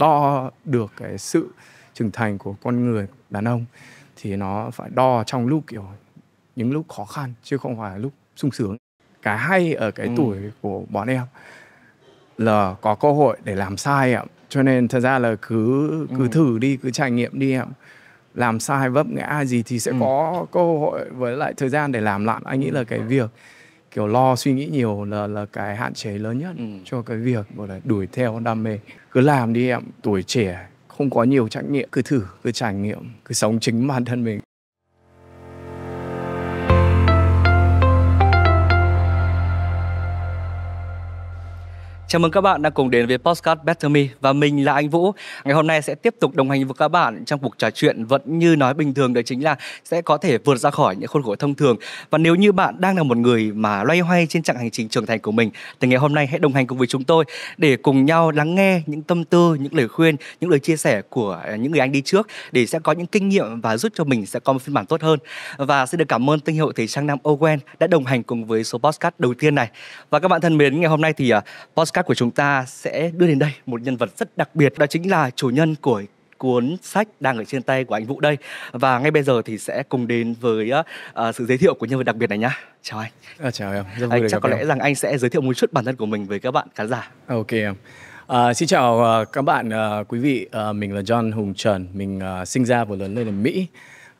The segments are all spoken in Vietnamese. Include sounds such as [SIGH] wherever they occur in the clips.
đo được cái sự trưởng thành của con người đàn ông thì nó phải đo trong lúc kiểu những lúc khó khăn chứ không phải lúc sung sướng cái hay ở cái ừ. tuổi của bọn em là có cơ hội để làm sai ạ cho nên thật ra là cứ cứ ừ. thử đi cứ trải nghiệm đi em làm sai vấp ngã gì thì sẽ ừ. có cơ hội với lại thời gian để làm lại anh nghĩ là cái việc kiểu lo suy nghĩ nhiều là là cái hạn chế lớn nhất ừ. cho cái việc gọi là đuổi theo đam mê cứ làm đi em tuổi trẻ không có nhiều trách nhiệm cứ thử cứ trải nghiệm cứ sống chính bản thân mình Chào mừng các bạn đã cùng đến với Postcard Better Me và mình là anh Vũ. Ngày hôm nay sẽ tiếp tục đồng hành với các bạn trong cuộc trò chuyện vẫn như nói bình thường đó chính là sẽ có thể vượt ra khỏi những khuôn khổ thông thường. Và nếu như bạn đang là một người mà loay hoay trên chặng hành trình trưởng thành của mình thì ngày hôm nay hãy đồng hành cùng với chúng tôi để cùng nhau lắng nghe những tâm tư, những lời khuyên, những lời chia sẻ của những người anh đi trước để sẽ có những kinh nghiệm và giúp cho mình sẽ có một phiên bản tốt hơn. Và sẽ được cảm ơn thương hiệu thể trang Nam Owen đã đồng hành cùng với số Postcard đầu tiên này. Và các bạn thân mến, ngày hôm nay thì à, Postcard podcast của chúng ta sẽ đưa đến đây một nhân vật rất đặc biệt đó chính là chủ nhân của cuốn sách đang ở trên tay của anh Vũ đây và ngay bây giờ thì sẽ cùng đến với uh, sự giới thiệu của nhân vật đặc biệt này nhá. Chào anh. À, chào em. Rất vui anh, chắc có em. lẽ rằng anh sẽ giới thiệu một chút bản thân của mình với các bạn khán giả. Ok em. À, xin chào uh, các bạn uh, quý vị, uh, mình là John Hùng Trần, mình uh, sinh ra và lớn lên ở Mỹ.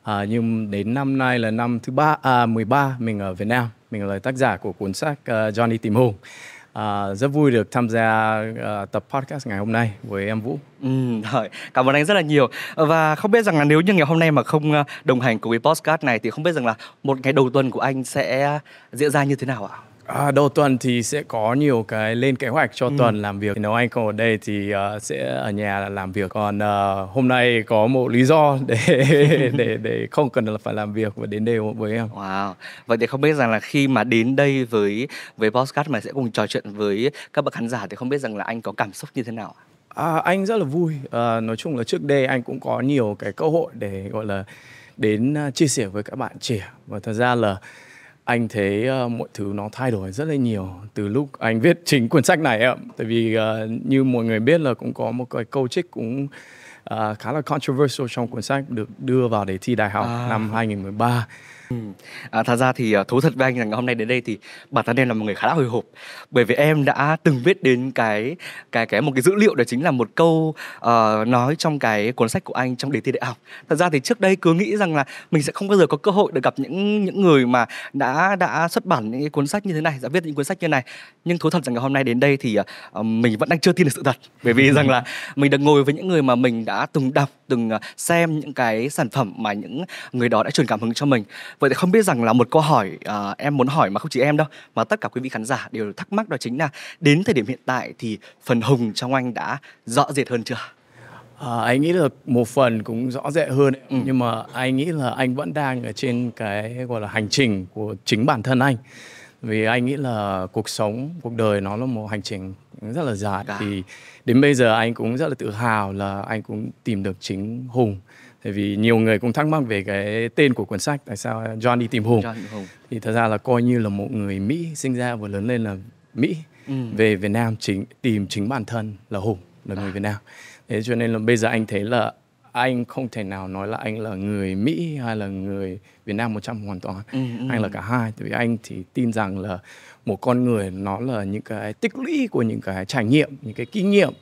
À, nhưng đến năm nay là năm thứ ba à, 13 mình ở Việt Nam, mình là tác giả của cuốn sách uh, Johnny tìm Hùng. À, rất vui được tham gia uh, tập podcast ngày hôm nay với em Vũ. Ừ, rồi. cảm ơn anh rất là nhiều ờ, và không biết rằng là nếu như ngày hôm nay mà không ờ, đồng hành cùng với podcast này thì không biết rằng là một ngày đầu tuần của anh sẽ diễn ra như thế nào ạ? À, đầu tuần thì sẽ có nhiều cái lên kế hoạch cho ừ. tuần làm việc. Nếu anh không ở đây thì uh, sẽ ở nhà làm việc. Còn uh, hôm nay có một lý do [LAUGHS] để để để không cần là phải làm việc và đến đây với em. Wow. Vậy thì không biết rằng là khi mà đến đây với với podcast mà sẽ cùng trò chuyện với các bậc khán giả thì không biết rằng là anh có cảm xúc như thế nào? À, anh rất là vui. À, nói chung là trước đây anh cũng có nhiều cái cơ hội để gọi là đến à, chia sẻ với các bạn trẻ và thật ra là anh thấy uh, mọi thứ nó thay đổi rất là nhiều từ lúc anh viết chính cuốn sách này ạ tại vì uh, như mọi người biết là cũng có một cái câu trích cũng uh, khá là controversial trong cuốn sách được đưa vào để thi đại học à. năm 2013 Ừ. À, thật ra thì à, thú thật với anh rằng hôm nay đến đây thì bản thân em là một người khá là hồi hộp bởi vì em đã từng biết đến cái cái cái một cái dữ liệu đó chính là một câu uh, nói trong cái cuốn sách của anh trong đề thi đại học thật ra thì trước đây cứ nghĩ rằng là mình sẽ không bao giờ có cơ hội được gặp những những người mà đã đã xuất bản những cuốn sách như thế này đã viết những cuốn sách như này nhưng thú thật rằng ngày hôm nay đến đây thì uh, mình vẫn đang chưa tin được sự thật bởi vì [LAUGHS] rằng là mình được ngồi với những người mà mình đã từng đọc từng à, xem những cái sản phẩm mà những người đó đã truyền cảm hứng cho mình Vậy thì không biết rằng là một câu hỏi à, em muốn hỏi mà không chỉ em đâu mà tất cả quý vị khán giả đều thắc mắc đó chính là đến thời điểm hiện tại thì phần hùng trong anh đã rõ rệt hơn chưa? À, anh nghĩ là một phần cũng rõ rệt hơn ừ. nhưng mà anh nghĩ là anh vẫn đang ở trên cái gọi là hành trình của chính bản thân anh vì anh nghĩ là cuộc sống cuộc đời nó là một hành trình rất là dài Cả. Dạ. thì đến bây giờ anh cũng rất là tự hào là anh cũng tìm được chính hùng Tại vì nhiều người cũng thắc mắc về cái tên của cuốn sách tại sao John đi tìm Hùng. John Hùng. Thì thật ra là coi như là một người Mỹ sinh ra và lớn lên là Mỹ ừ. về Việt Nam chính tìm chính bản thân là Hùng là à. người Việt Nam. Thế cho nên là bây giờ anh thấy là anh không thể nào nói là anh là người Mỹ hay là người Việt Nam một trăm hoàn toàn. Ừ, ừ. Anh là cả hai. Tại vì anh thì tin rằng là một con người nó là những cái tích lũy của những cái trải nghiệm, những cái kinh nghiệm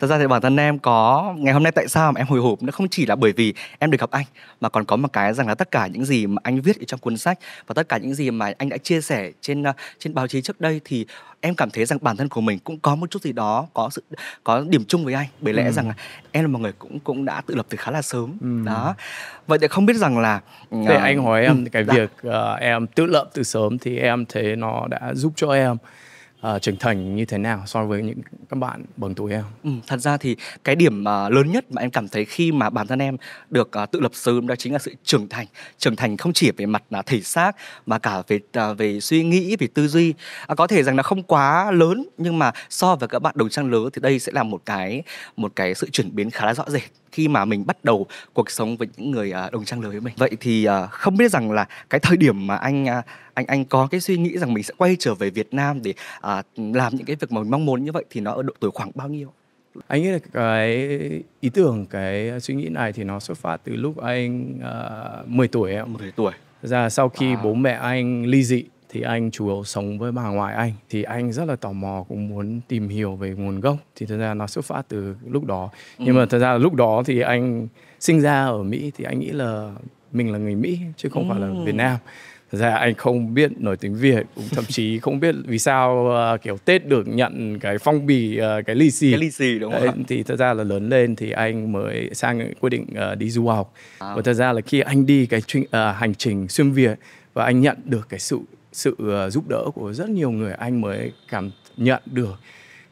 thật ra thì bản thân em có ngày hôm nay tại sao mà em hồi hộp nó không chỉ là bởi vì em được gặp anh mà còn có một cái rằng là tất cả những gì mà anh viết ở trong cuốn sách và tất cả những gì mà anh đã chia sẻ trên ờ, trên báo chí trước đây thì em cảm thấy rằng bản thân của mình cũng có một chút gì đó có sự có điểm chung với anh bởi lẽ ừ. rằng là em là một người cũng cũng đã tự lập từ khá là sớm ừ. đó vậy thì không biết rằng là để uh, ờ, anh hỏi em ừ, cái dạ. việc uh, em tự lập từ sớm thì em thấy nó đã giúp cho em uh, trưởng thành như thế nào so với những các bạn bằng tuổi em? Ừ, thật ra thì cái điểm uh, lớn nhất mà em cảm thấy khi mà bản thân em được uh, tự lập sớm đó chính là sự trưởng thành, trưởng thành không chỉ về mặt là uh, thể xác mà cả về uh, về suy nghĩ, về tư duy. Uh, có thể rằng là không quá lớn nhưng mà so với các bạn đồng trang lứa thì đây sẽ là một cái một cái sự chuyển biến khá là rõ rệt khi mà mình bắt đầu cuộc sống với những người uh, đồng trang lứa với mình. Vậy thì uh, không biết rằng là cái thời điểm mà anh uh, anh anh có cái suy nghĩ rằng mình sẽ quay trở về Việt Nam để à, làm những cái việc mà mình mong muốn như vậy thì nó ở độ tuổi khoảng bao nhiêu anh nghĩ là cái ý tưởng cái suy nghĩ này thì nó xuất phát từ lúc anh uh, à, 10 tuổi em 10 tuổi ra sau khi à. bố mẹ anh ly dị thì anh chủ yếu sống với bà ngoại anh thì anh rất là tò mò cũng muốn tìm hiểu về nguồn gốc thì thật ra nó xuất phát từ lúc đó ừ. nhưng mà thật ra lúc đó thì anh sinh ra ở mỹ thì anh nghĩ là mình là người mỹ chứ không ừ. phải là ừ. việt nam Thật ra anh không biết nổi tiếng Việt cũng thậm chí không biết vì sao uh, kiểu Tết được nhận cái phong bì uh, cái lì xì cái lì xì đúng không thì thật ra là lớn lên thì anh mới sang quyết định uh, đi du học à. và thật ra là khi anh đi cái uh, hành trình xuyên Việt và anh nhận được cái sự sự uh, giúp đỡ của rất nhiều người anh mới cảm nhận được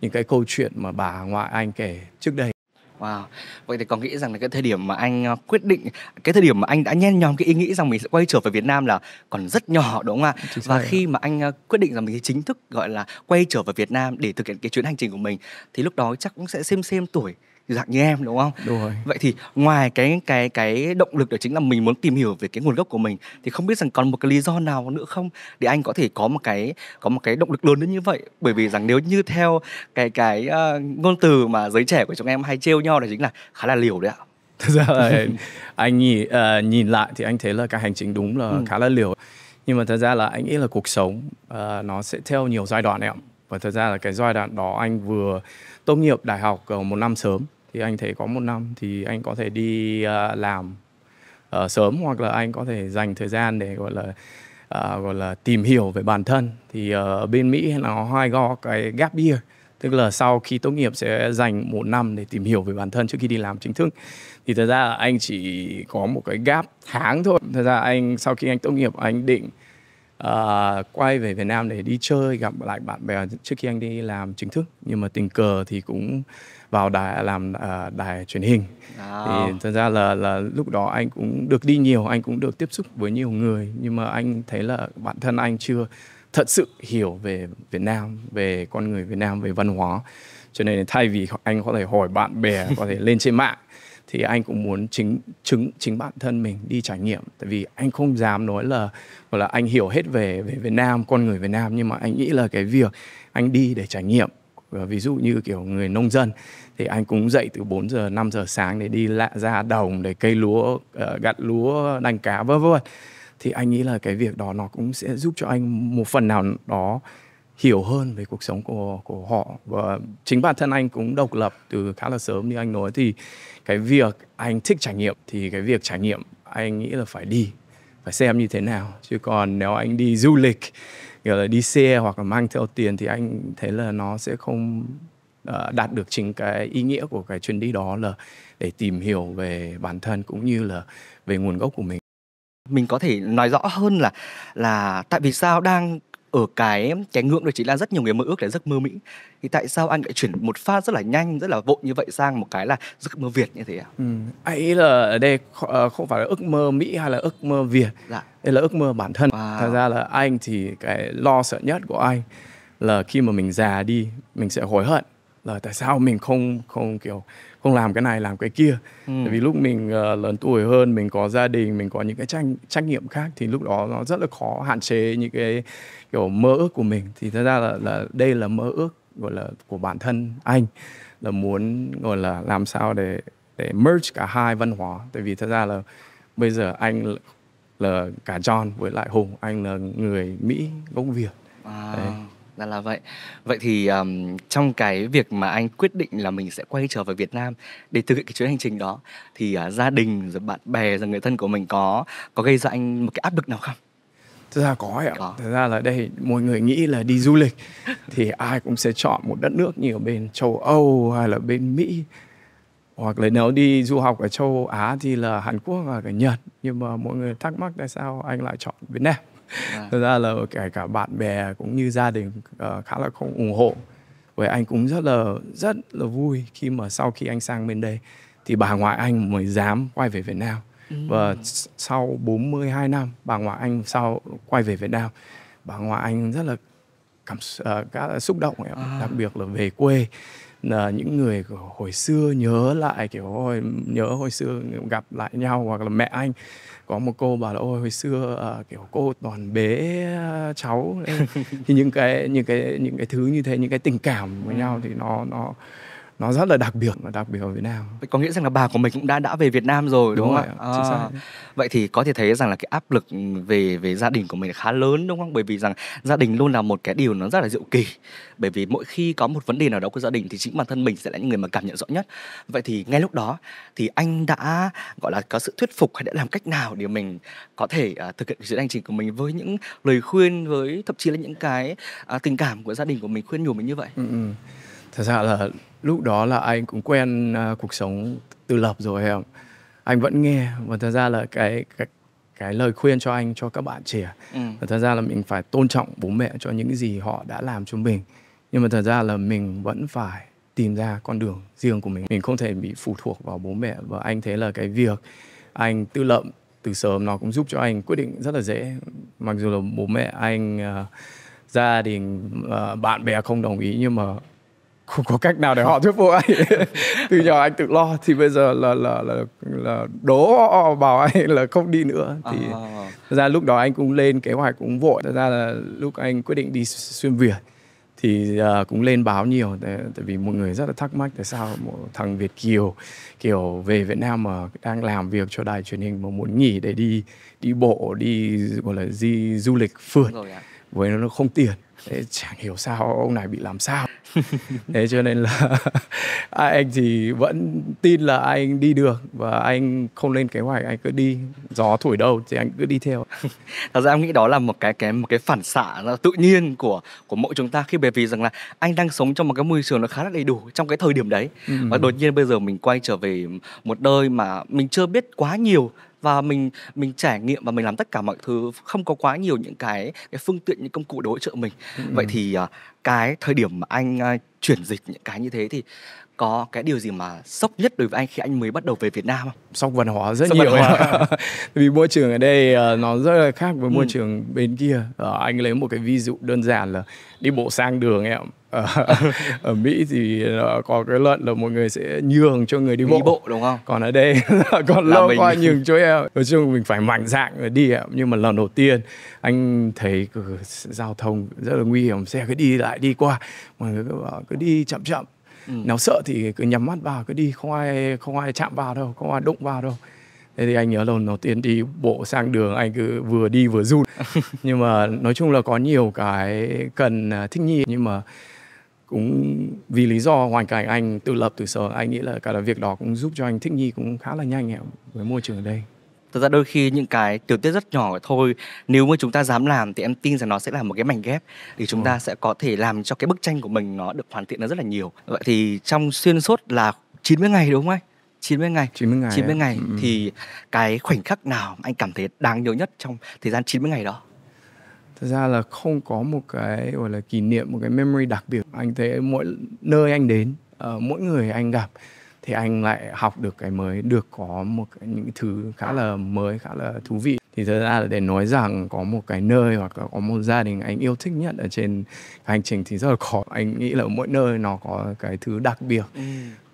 những cái câu chuyện mà bà ngoại anh kể trước đây Wow. Vậy thì có nghĩ rằng là cái thời điểm mà anh ờ, quyết định cái thời điểm mà anh đã nhen nhóm cái ý nghĩ rằng mình sẽ quay trở về Việt Nam là còn rất nhỏ đúng không ạ? Và khi mà anh ờ, quyết định rằng mình chính thức gọi là quay trở về Việt Nam để thực hiện cái chuyến hành trình của mình thì lúc đó chắc cũng sẽ xem xem tuổi dạng như em đúng không đúng rồi. vậy thì ngoài cái cái cái động lực đó chính là mình muốn tìm hiểu về cái nguồn gốc của mình thì không biết rằng còn một cái lý do nào nữa không để anh có thể có một cái có một cái động lực lớn đến như vậy bởi vì rằng nếu như theo cái cái uh, ngôn từ mà giới trẻ của chúng em hay trêu nhau đó chính là khá là liều đấy ạ [LAUGHS] Thật ra là anh nhìn, uh, ờ, nhìn lại thì anh thấy là cái hành trình đúng là ừ. khá là liều nhưng mà thật ra là anh nghĩ là cuộc sống uh, nó sẽ theo nhiều giai đoạn em và thật ra là cái giai đoạn đó anh vừa tốt nghiệp đại học một năm sớm thì anh thấy có một năm thì anh có thể đi uh, làm uh, sớm hoặc là anh có thể dành thời gian để gọi là uh, gọi là tìm hiểu về bản thân thì uh, bên Mỹ nó hay có cái gap year tức là sau khi tốt nghiệp sẽ dành một năm để tìm hiểu về bản thân trước khi đi làm chính thức thì thật ra anh chỉ có một cái gap tháng thôi thật ra anh sau khi anh tốt nghiệp anh định uh, quay về Việt Nam để đi chơi gặp lại bạn bè trước khi anh đi làm chính thức nhưng mà tình cờ thì cũng vào đài làm uh, đài truyền hình wow. thì thật ra là là lúc đó anh cũng được đi nhiều anh cũng được tiếp xúc với nhiều người nhưng mà anh thấy là bản thân anh chưa thật sự hiểu về Việt Nam về con người Việt Nam về văn hóa cho nên thay vì anh có thể hỏi bạn bè có thể lên trên mạng thì anh cũng muốn chính chứng chính bản thân mình đi trải nghiệm tại vì anh không dám nói là gọi là anh hiểu hết về về Việt Nam con người Việt Nam nhưng mà anh nghĩ là cái việc anh đi để trải nghiệm ví dụ như kiểu người nông dân thì anh cũng dậy từ 4 giờ 5 giờ sáng để đi lạ ra đồng để cây lúa ờ, gặt lúa đánh cá vân vân thì anh nghĩ là cái việc đó nó cũng sẽ giúp cho anh một phần nào đó hiểu hơn về cuộc sống của của họ và chính bản thân anh cũng độc lập từ khá là sớm như anh nói thì cái việc anh thích trải nghiệm thì cái việc trải nghiệm anh nghĩ là phải đi phải xem như thế nào chứ còn nếu anh đi du lịch kiểu là đi xe hoặc là mang theo tiền thì anh thấy là nó sẽ không uh, đạt được chính cái ý nghĩa của cái chuyến đi đó là để tìm hiểu về bản thân cũng như là về nguồn gốc của mình mình có thể nói rõ hơn là là tại vì sao đang ở cái cái ngưỡng đó chính là rất nhiều người mơ ước là giấc mơ Mỹ thì tại sao anh lại chuyển một pha rất là nhanh rất là vội như vậy sang một cái là giấc mơ Việt như thế ạ? Ừ. Anh ý là ở đây ờ, không phải là ước mơ Mỹ hay là ước mơ Việt, dạ. đây là ước mơ bản thân. Wow. Thật ra là anh thì cái lo sợ nhất của anh là khi mà mình già đi mình sẽ hối hận là tại sao mình không không kiểu không làm cái này làm cái kia ừ. vì lúc mình uh, lớn tuổi hơn mình có gia đình mình có những cái trách trách nhiệm khác thì lúc đó nó rất là khó hạn chế những cái kiểu mơ ước của mình thì thật ra là là đây là mơ ước gọi là của bản thân anh là muốn gọi là làm sao để để merge cả hai văn hóa tại vì thật ra là bây giờ anh là, là cả John với lại Hùng anh là người Mỹ gốc Việt wow. À, Đấy là là vậy vậy thì um, trong cái việc mà anh quyết định là mình sẽ quay trở về Việt Nam để thực hiện cái chuyến hành trình đó thì uh, gia đình rồi bạn bè rồi người thân của mình có có gây ra anh một cái áp lực nào không thực ra có ạ Thật ra là đây mọi người nghĩ là đi du lịch [LAUGHS] thì ai cũng sẽ chọn một đất nước như ở bên châu âu hay là bên mỹ hoặc là nếu đi du học ở châu á thì là hàn quốc hoặc là nhật nhưng mà mọi người thắc mắc tại sao anh lại chọn việt nam à. thực ra là kể cả bạn bè cũng như gia đình ờ, khá là không ủng hộ vậy anh cũng rất là rất là vui khi mà sau khi anh sang bên đây thì bà ngoại anh mới dám quay về việt nam Ừ. và sau 42 năm bà ngoại anh sau quay về Việt Nam bà ngoại anh rất là cảm uh, ờ, các xúc động ấy, à. đặc biệt là về quê là những người hồi xưa nhớ lại kiểu ôi nhớ hồi xưa gặp lại nhau hoặc là mẹ anh có một cô bảo là ôi hồi xưa uh, kiểu cô toàn bế uh, cháu [LAUGHS] thì những cái những cái những cái thứ như thế những cái tình cảm với nhau ừ. thì nó nó nó rất là đặc biệt và đặc biệt ở Việt Nam. Vậy Có nghĩa rằng là bà của mình cũng đã đã về Việt Nam rồi đúng, đúng không ạ? À, Vậy thì có thể thấy rằng là cái áp lực về về gia đình của mình khá lớn đúng không? Bởi vì rằng gia đình luôn là một cái điều nó rất là diệu kỳ. Bởi vì mỗi khi có một vấn đề nào đó của gia đình thì chính bản thân mình sẽ là những người mà cảm nhận rõ nhất. Vậy thì ngay lúc đó thì anh đã gọi là có sự thuyết phục hay đã làm cách nào để mình có thể uh, thực hiện cái chuyến hành trình của mình với những lời khuyên với thậm chí là những cái uh, tình cảm của gia đình của mình khuyên nhủ mình như vậy? Ừ. ừ thật ra là lúc đó là anh cũng quen uh, cuộc sống tự lập rồi em anh vẫn nghe và thật ra là cái cái, cái lời khuyên cho anh cho các bạn trẻ ừ. và thật ra là mình phải tôn trọng bố mẹ cho những cái gì họ đã làm cho mình nhưng mà thật ra là mình vẫn phải tìm ra con đường riêng của mình mình không thể bị phụ thuộc vào bố mẹ và anh thấy là cái việc anh tự lập từ sớm nó cũng giúp cho anh quyết định rất là dễ mặc dù là bố mẹ anh uh, gia đình uh, bạn bè không đồng ý nhưng mà không có cách nào để họ thuyết phục anh [LAUGHS] từ nhỏ anh tự lo thì bây giờ là là là, là đố bảo anh là không đi nữa thì à. ra lúc đó anh cũng lên kế hoạch cũng vội thật ra là lúc anh quyết định đi xuyên việt thì uh, cũng lên báo nhiều tại, tại vì mọi người rất là thắc mắc tại sao một thằng Việt kiều kiểu về Việt Nam mà đang làm việc cho đài truyền hình mà muốn nghỉ để đi đi bộ đi gọi là đi du lịch phượt với nó không tiền thế chẳng hiểu sao ông này bị làm sao [LAUGHS] thế cho nên là [LAUGHS] à, anh thì vẫn tin là anh đi được và anh không lên kế hoạch anh cứ đi gió thổi đâu thì anh cứ đi theo [LAUGHS] thật ra em nghĩ đó là một cái cái một cái phản xạ tự nhiên của của mỗi chúng ta khi bởi vì rằng là anh đang sống trong một cái môi trường nó khá là đầy đủ trong cái thời điểm đấy ừ. và đột nhiên bây giờ mình quay trở về một nơi mà mình chưa biết quá nhiều và mình mình trải nghiệm và mình làm tất cả mọi thứ không có quá nhiều những cái cái phương tiện những công cụ để hỗ trợ mình ừ. vậy thì à, cái thời điểm mà anh à, chuyển dịch những cái như thế thì có cái điều gì mà sốc nhất đối với anh khi anh mới bắt đầu về Việt Nam không? Sốc văn hóa rất sốc nhiều. Hóa. [LAUGHS] Vì môi trường ở đây à, nó rất là khác với môi ừ. trường bên kia. Uh, anh lấy một cái ví dụ đơn giản là đi bộ sang đường em ở, [LAUGHS] ở Mỹ thì có cái luật là mọi người sẽ nhường cho người đi bộ. Đi bộ đúng không? Còn ở đây còn lâu mình... qua nhường cho em. Nói chung mình phải mạnh dạng để đi em. Nhưng mà lần đầu tiên anh thấy giao thông rất là nguy hiểm, xe cứ đi lại đi qua, mọi người cứ bảo cứ đi chậm chậm. Ừ. Nào sợ thì cứ nhắm mắt vào cứ đi, không ai không ai chạm vào đâu, không ai đụng vào đâu. Thế thì anh nhớ lần đầu tiên đi bộ sang đường anh cứ vừa đi vừa run. [LAUGHS] nhưng mà nói chung là có nhiều cái cần à, thích nghi nhưng mà cũng vì lý do hoàn cảnh anh tự lập từ sớm anh nghĩ là cả là việc đó cũng giúp cho anh thích nghi cũng khá là nhanh ạ với môi trường ở đây thật ra đôi khi những cái tiểu tiết rất nhỏ thôi nếu mà chúng ta dám làm thì em tin rằng nó sẽ là một cái mảnh ghép thì chúng ừ. ta vâng. sẽ có thể làm cho cái bức tranh của mình nó được hoàn thiện nó rất là nhiều vậy thì trong xuyên suốt là 90 ngày đúng không anh 90 ngày 90 ngày 90 ngày, 90 ngày ừ. thì cái khoảnh khắc nào anh cảm thấy đáng nhớ nhất trong thời gian 90 ngày đó thực ra là không có một cái gọi là kỷ niệm một cái memory đặc biệt anh thấy mỗi nơi anh đến uh, mỗi người anh gặp thì anh lại học được cái mới được có một cái, những thứ khá là mới khá là thú vị thì thật ra là để nói rằng có một cái nơi hoặc là có một gia đình anh yêu thích nhất ở trên hành trình thì rất là khó anh nghĩ là mỗi nơi nó có cái thứ đặc biệt ừ.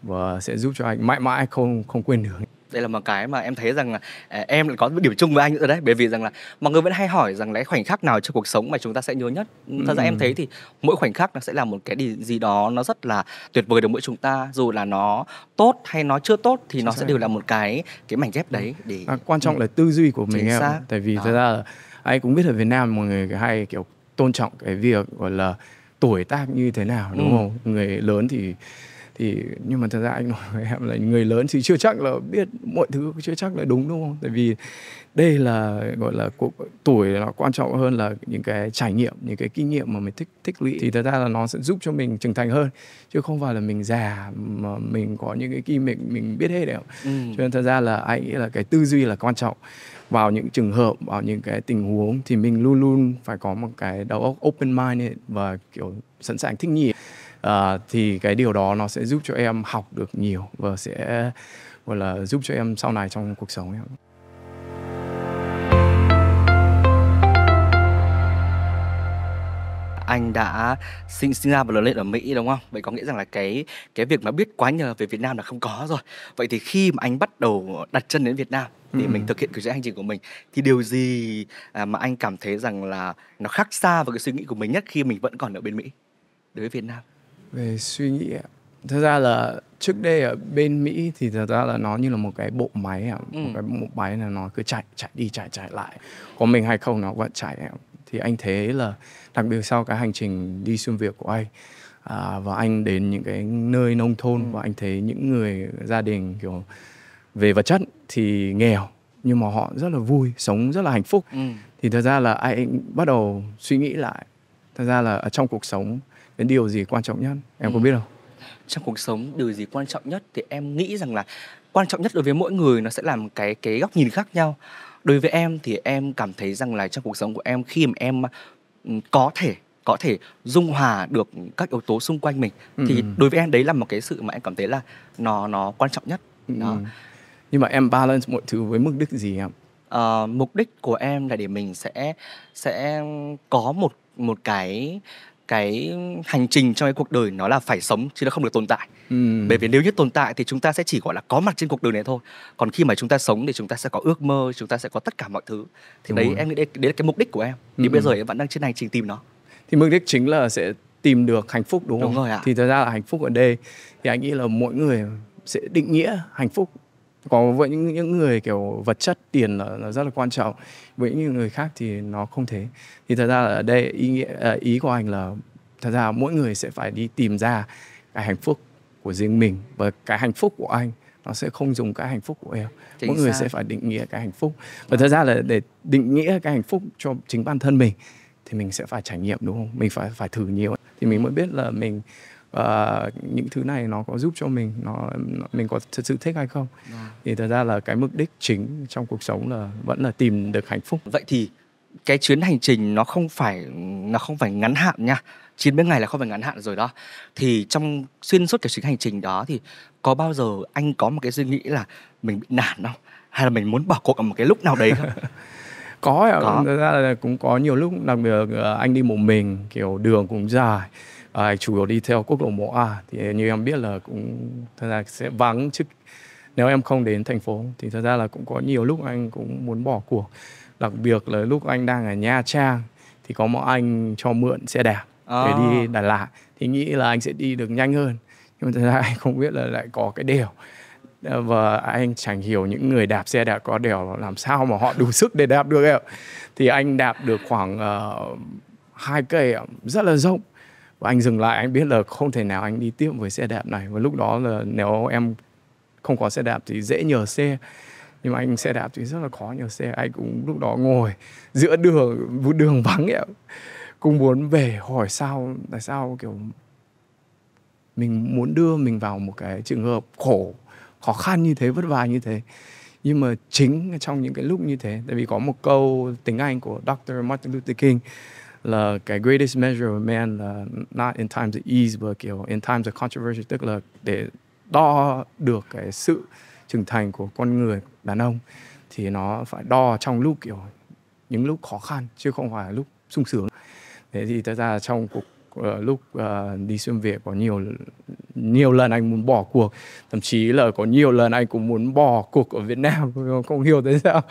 và sẽ giúp cho anh mãi mãi không không quên được đây là một cái mà em thấy rằng là à, em lại có điểm chung với anh nữa đấy bởi vì rằng là mọi người vẫn hay hỏi rằng lẽ khoảnh khắc nào trong cuộc sống mà chúng ta sẽ nhớ nhất thật ra em ừ. thấy thì mỗi khoảnh khắc nó sẽ là một cái gì đó nó rất là tuyệt vời đối với chúng ta dù là nó tốt hay nó chưa tốt thì Chính nó sẽ đều là một cái cái mảnh ghép đấy để à, quan trọng ừ. là tư duy của mình Chính em tại vì đó. thật ra là anh cũng biết ở Việt Nam mọi người hay kiểu tôn trọng cái việc gọi là tuổi tác như thế nào đúng ừ. không người lớn thì thì nhưng mà thật ra anh nói với em là người lớn thì chưa chắc là biết mọi thứ chưa chắc là đúng đúng không tại vì đây là gọi là cuộc, tuổi nó quan trọng hơn là những cái trải nghiệm những cái kinh nghiệm mà mình thích tích lũy thì thật ra là nó sẽ giúp cho mình trưởng thành hơn chứ không phải là mình già mà mình có những cái kinh mình, mình biết hết đâu ừ. cho nên thật ra là anh nghĩ là cái tư duy là quan trọng vào những trường hợp vào những cái tình huống thì mình luôn luôn phải có một cái đầu óc open mind và kiểu sẵn sàng thích nghi à, thì cái điều đó nó sẽ giúp cho em học được nhiều và sẽ gọi là giúp cho em sau này trong cuộc sống em anh đã sinh sinh ra và lớn lên ở Mỹ đúng không? Vậy có nghĩa rằng là cái cái việc mà biết quá nhiều về Việt Nam là không có rồi. Vậy thì khi mà anh bắt đầu đặt chân đến Việt Nam để ừ. mình thực hiện cái hành trình của mình thì điều gì à, mà anh cảm thấy rằng là nó khác xa với cái suy nghĩ của mình nhất khi mình vẫn còn ở bên Mỹ đối với Việt Nam? về suy nghĩ ạ thật ra là trước đây ở bên mỹ thì thật ra là nó như là một cái bộ máy ạ ừ. một cái bộ máy là nó cứ chạy chạy đi chạy chạy lại còn mình hay không nó vẫn chạy ạ thì anh thấy là đặc biệt sau cái hành trình đi xuyên việt của anh à, và anh đến những cái nơi nông thôn ừ. và anh thấy những người gia đình kiểu về vật chất thì nghèo nhưng mà họ rất là vui sống rất là hạnh phúc ừ. thì thật ra là anh bắt đầu suy nghĩ lại thật ra là ở trong cuộc sống cái điều gì quan trọng nhất em ừ. có biết không trong cuộc sống điều gì quan trọng nhất thì em nghĩ rằng là quan trọng nhất đối với mỗi người nó sẽ làm cái cái góc nhìn khác nhau đối với em thì em cảm thấy rằng là trong cuộc sống của em khi mà em ừ, có thể có thể dung hòa được các yếu tố xung quanh mình ừ. thì ừ. đối với em đấy là một cái sự mà em cảm thấy là nó nó quan trọng nhất ừ. ừ. nhưng mà em balance mọi thứ với mục đích gì ạ? uh, ờ, mục đích của em là để mình sẽ sẽ có một một cái cái hành trình trong cái cuộc đời nó là phải sống chứ nó không được tồn tại ừ. bởi vì nếu như tồn tại thì chúng ta sẽ chỉ gọi là có mặt trên cuộc đời này thôi còn khi mà chúng ta sống thì chúng ta sẽ có ước mơ chúng ta sẽ có tất cả mọi thứ thì Đúng đấy rồi. em nghĩ đấy, đấy là cái mục đích của em thì ừ. bây giờ em vẫn đang trên hành trình tìm nó thì mục đích chính là sẽ tìm được hạnh phúc đúng không? Đúng rồi ạ. Thì thật ra là hạnh phúc ở đây thì anh nghĩ là mỗi người sẽ định nghĩa hạnh phúc có với những những người kiểu vật chất tiền là, là rất là quan trọng với những người khác thì nó không thế thì thật ra là ở đây ý nghĩa à, ý của anh là thật ra mỗi người sẽ phải đi tìm ra cái hạnh phúc của riêng mình và cái hạnh phúc của anh nó sẽ không dùng cái hạnh phúc của em chính mỗi sao? người sẽ phải định nghĩa cái hạnh phúc và vâng. thật ra là để định nghĩa cái hạnh phúc cho chính bản thân mình thì mình sẽ phải trải nghiệm đúng không mình phải phải thử nhiều thì mình ừ. mới biết là mình và những thứ này nó có giúp cho mình nó mình có thật sự thích hay không à. thì thật ra là cái mục đích chính trong cuộc sống là vẫn là tìm được hạnh phúc vậy thì cái chuyến hành trình nó không phải nó không phải ngắn hạn nha 90 ngày là không phải ngắn hạn rồi đó thì trong xuyên suốt cái chuyến hành trình đó thì có bao giờ anh có một cái suy nghĩ là mình bị nản không hay là mình muốn bỏ cuộc ở một cái lúc nào đấy không [LAUGHS] có, có. thật ra là cũng có nhiều lúc đặc biệt là ờ, anh đi một mình kiểu đường cũng dài à, chủ yếu đi theo quốc lộ 1A thì như em biết là cũng thật ra sẽ vắng chứ nếu em không đến thành phố thì thật ra là cũng có nhiều lúc anh cũng muốn bỏ cuộc đặc biệt là lúc anh đang ở Nha Trang thì có một anh cho mượn xe đạp à. để đi Đà Lạt thì nghĩ là anh sẽ đi được nhanh hơn nhưng mà thật ra [LAUGHS] anh không biết là lại có cái đèo ờ, và anh chẳng hiểu những người đạp xe đạp có đèo làm sao mà họ đủ sức để đạp được em thì anh đạp được khoảng uh, hai cây rất là rộng và anh dừng lại anh biết là không thể nào anh đi tiếp với xe đạp này và lúc đó là nếu em không có xe đạp thì dễ nhờ xe nhưng mà anh xe đạp thì rất là khó nhờ xe anh cũng lúc đó ngồi giữa đường đường vắng ấy cũng muốn về hỏi sao tại sao kiểu mình muốn đưa mình vào một cái trường hợp khổ khó khăn như thế vất vả như thế nhưng mà chính trong những cái lúc như thế tại vì có một câu tiếng Anh của Dr. Martin Luther King là cái greatest measure of man là not in times of ease but kiểu in times of controversy tức là để đo được cái sự trưởng thành của con người đàn ông thì nó phải đo trong lúc kiểu những lúc khó khăn chứ không phải lúc sung sướng thế thì thật ra trong cuộc Ờ, lúc uh, đi xuyên việt có nhiều nhiều lần anh muốn bỏ cuộc thậm chí là có nhiều lần anh cũng muốn bỏ cuộc ở Việt Nam [LAUGHS] không hiểu tại sao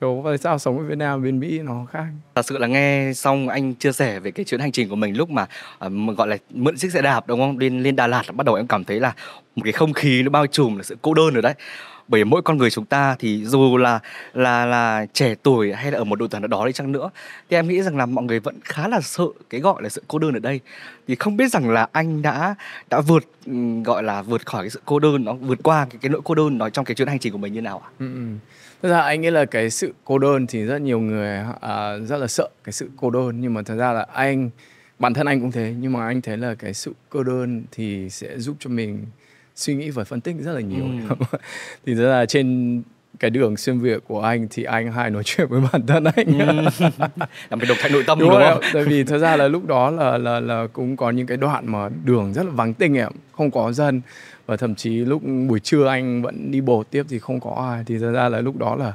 kiểu tại sao sống ở Việt Nam bên Mỹ nó khác thật sự là nghe xong anh chia sẻ về cái chuyến hành trình của mình lúc mà uh, gọi là mượn chiếc xe đạp đúng không lên lên Đà Lạt bắt đầu em cảm thấy là một cái không khí nó bao trùm là sự cô đơn rồi đấy bởi mỗi con người chúng ta thì dù là là là trẻ tuổi hay là ở một độ tuổi nào đó đi chăng nữa thì em nghĩ rằng là mọi người vẫn khá là sợ cái gọi là sự cô đơn ở đây thì không biết rằng là anh đã đã vượt ừ, gọi là vượt khỏi cái sự cô đơn nó vượt qua cái, cái nỗi cô đơn nó trong cái chuyến hành trình của mình như nào ạ? Ừ, ừ. thật ra anh nghĩ là cái sự cô đơn thì rất nhiều người à, rất là sợ cái sự cô đơn nhưng mà thật ra là anh bản thân anh cũng thế nhưng mà anh thấy là cái sự cô đơn thì sẽ giúp cho mình suy nghĩ và phân tích rất là nhiều ừ. [LAUGHS] thì rất là trên cái đường xuyên việt của anh thì anh hay nói chuyện với bản thân anh ừ. [LAUGHS] làm cái độc thoại nội tâm đúng, đúng không? không? Tại vì thật ra là lúc đó là là là cũng có những cái đoạn mà đường rất là vắng tinh em, không có dân và thậm chí lúc buổi trưa anh vẫn đi bộ tiếp thì không có ai thì thật ra là lúc đó là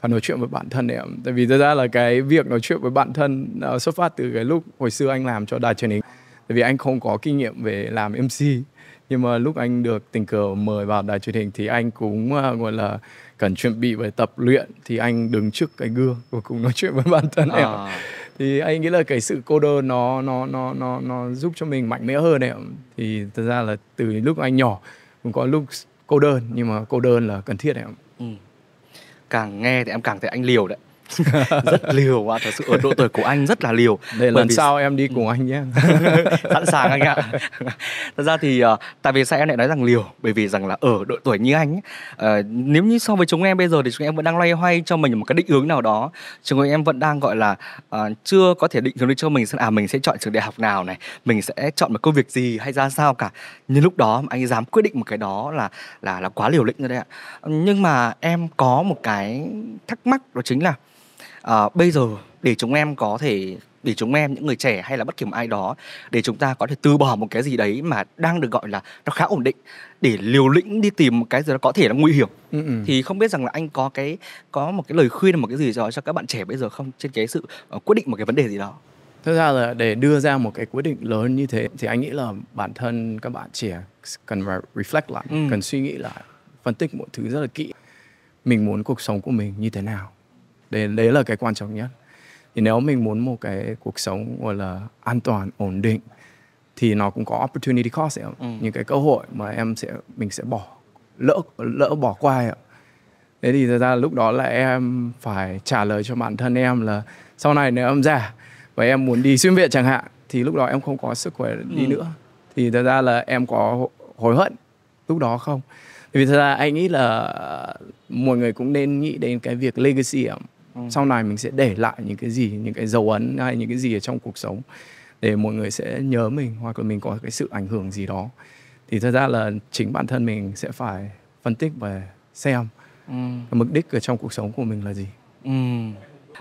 phải nói chuyện với bản thân em tại vì thật ra là cái việc nói chuyện với bản thân ờ, xuất phát từ cái lúc hồi xưa anh làm cho đài truyền hình tại vì anh không có kinh nghiệm về làm mc nhưng mà lúc anh được tình cờ mời vào đài truyền hình thì anh cũng uh, gọi là cần chuẩn bị về tập luyện thì anh đứng trước cái gương và cũng nói chuyện với [LAUGHS] bản thân à. em thì anh nghĩ là cái sự cô đơn nó nó nó nó nó giúp cho mình mạnh mẽ hơn em thì thật ra là từ lúc anh nhỏ cũng có lúc cô đơn nhưng mà cô đơn là cần thiết em ừ. càng nghe thì em càng thấy anh liều đấy [LAUGHS] rất liều quá thật sự ở độ tuổi của anh rất là liều để lần vì... sau em đi cùng anh nhé [LAUGHS] sẵn sàng anh ạ thật ra thì ờ, tại vì sao em lại nói rằng liều bởi vì rằng là ở độ tuổi như anh ờ, nếu như so với chúng em bây giờ thì chúng em vẫn đang loay hoay cho mình một cái định hướng nào đó chúng em vẫn đang gọi là ờ, chưa có thể định hướng được cho mình xem à mình sẽ chọn trường đại học nào này mình sẽ chọn một công việc gì hay ra sao cả nhưng lúc đó anh dám quyết định một cái đó là là là quá liều lĩnh rồi đấy ạ nhưng mà em có một cái thắc mắc đó chính là à, bây giờ để chúng em có thể để chúng em những người trẻ hay là bất kỳ một ai đó để chúng ta có thể từ bỏ một cái gì đấy mà đang được gọi là nó khá ổn định để liều lĩnh đi tìm một cái gì đó có thể là nguy hiểm ừ, ừ. thì không biết rằng là anh có cái có một cái lời khuyên một cái gì đó cho các bạn trẻ bây giờ không trên cái sự uh, quyết định một cái vấn đề gì đó Thật ra là để đưa ra một cái quyết định lớn như thế thì anh nghĩ là bản thân các bạn trẻ cần phải reflect lại ừ. cần suy nghĩ lại phân tích mọi thứ rất là kỹ mình muốn cuộc sống của mình như thế nào đấy đấy là cái quan trọng nhất thì nếu mình muốn một cái cuộc sống gọi là an toàn ổn định thì nó cũng có opportunity cost ừ. những cái cơ hội mà em sẽ mình sẽ bỏ lỡ lỡ bỏ qua ấy. thế thì thật ra lúc đó là em phải trả lời cho bản thân em là sau này nếu em già và em muốn đi xuyên viện chẳng hạn thì lúc đó em không có sức khỏe đi ừ. nữa thì thật ra là em có hối hận lúc đó không vì thật ra anh nghĩ là ờ, mọi người cũng nên nghĩ đến cái việc legacy ấy ừ. sau này mình sẽ để lại những cái gì những cái dấu ấn hay những cái gì ở trong cuộc sống để mọi người sẽ nhớ mình hoặc là mình có cái sự ảnh hưởng gì đó thì thật ra là chính bản thân mình sẽ phải phân tích và xem ừ. mục đích ở trong cuộc sống của mình là gì ừ.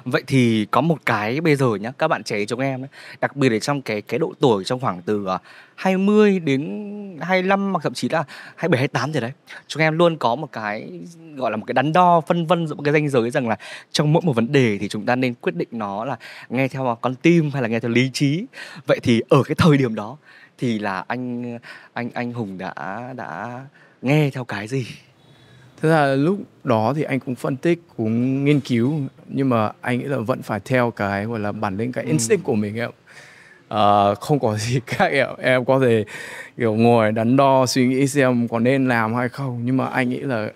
Vậy thì có một cái bây giờ nhá, các bạn trẻ chúng em đặc biệt là trong cái cái độ tuổi trong khoảng từ à, 20 đến 25 hoặc thậm chí là 27 28 rồi đấy. Chúng em luôn có một cái gọi là một cái đắn đo phân vân giữa một cái ranh giới rằng là trong mỗi một vấn đề thì chúng ta nên quyết định nó là nghe theo con tim hay là nghe theo lý trí. Vậy thì ở cái thời điểm đó thì là anh anh anh Hùng đã đã nghe theo cái gì? thực ra là lúc đó thì anh cũng phân tích cũng nghiên cứu nhưng mà anh nghĩ là vẫn phải theo cái gọi là bản lĩnh cái ừ. instinct của mình em uh, ờ, không có gì [LAUGHS] khác em em có thể kiểu ngồi đắn đo suy nghĩ xem có nên làm hay không nhưng mà anh nghĩ là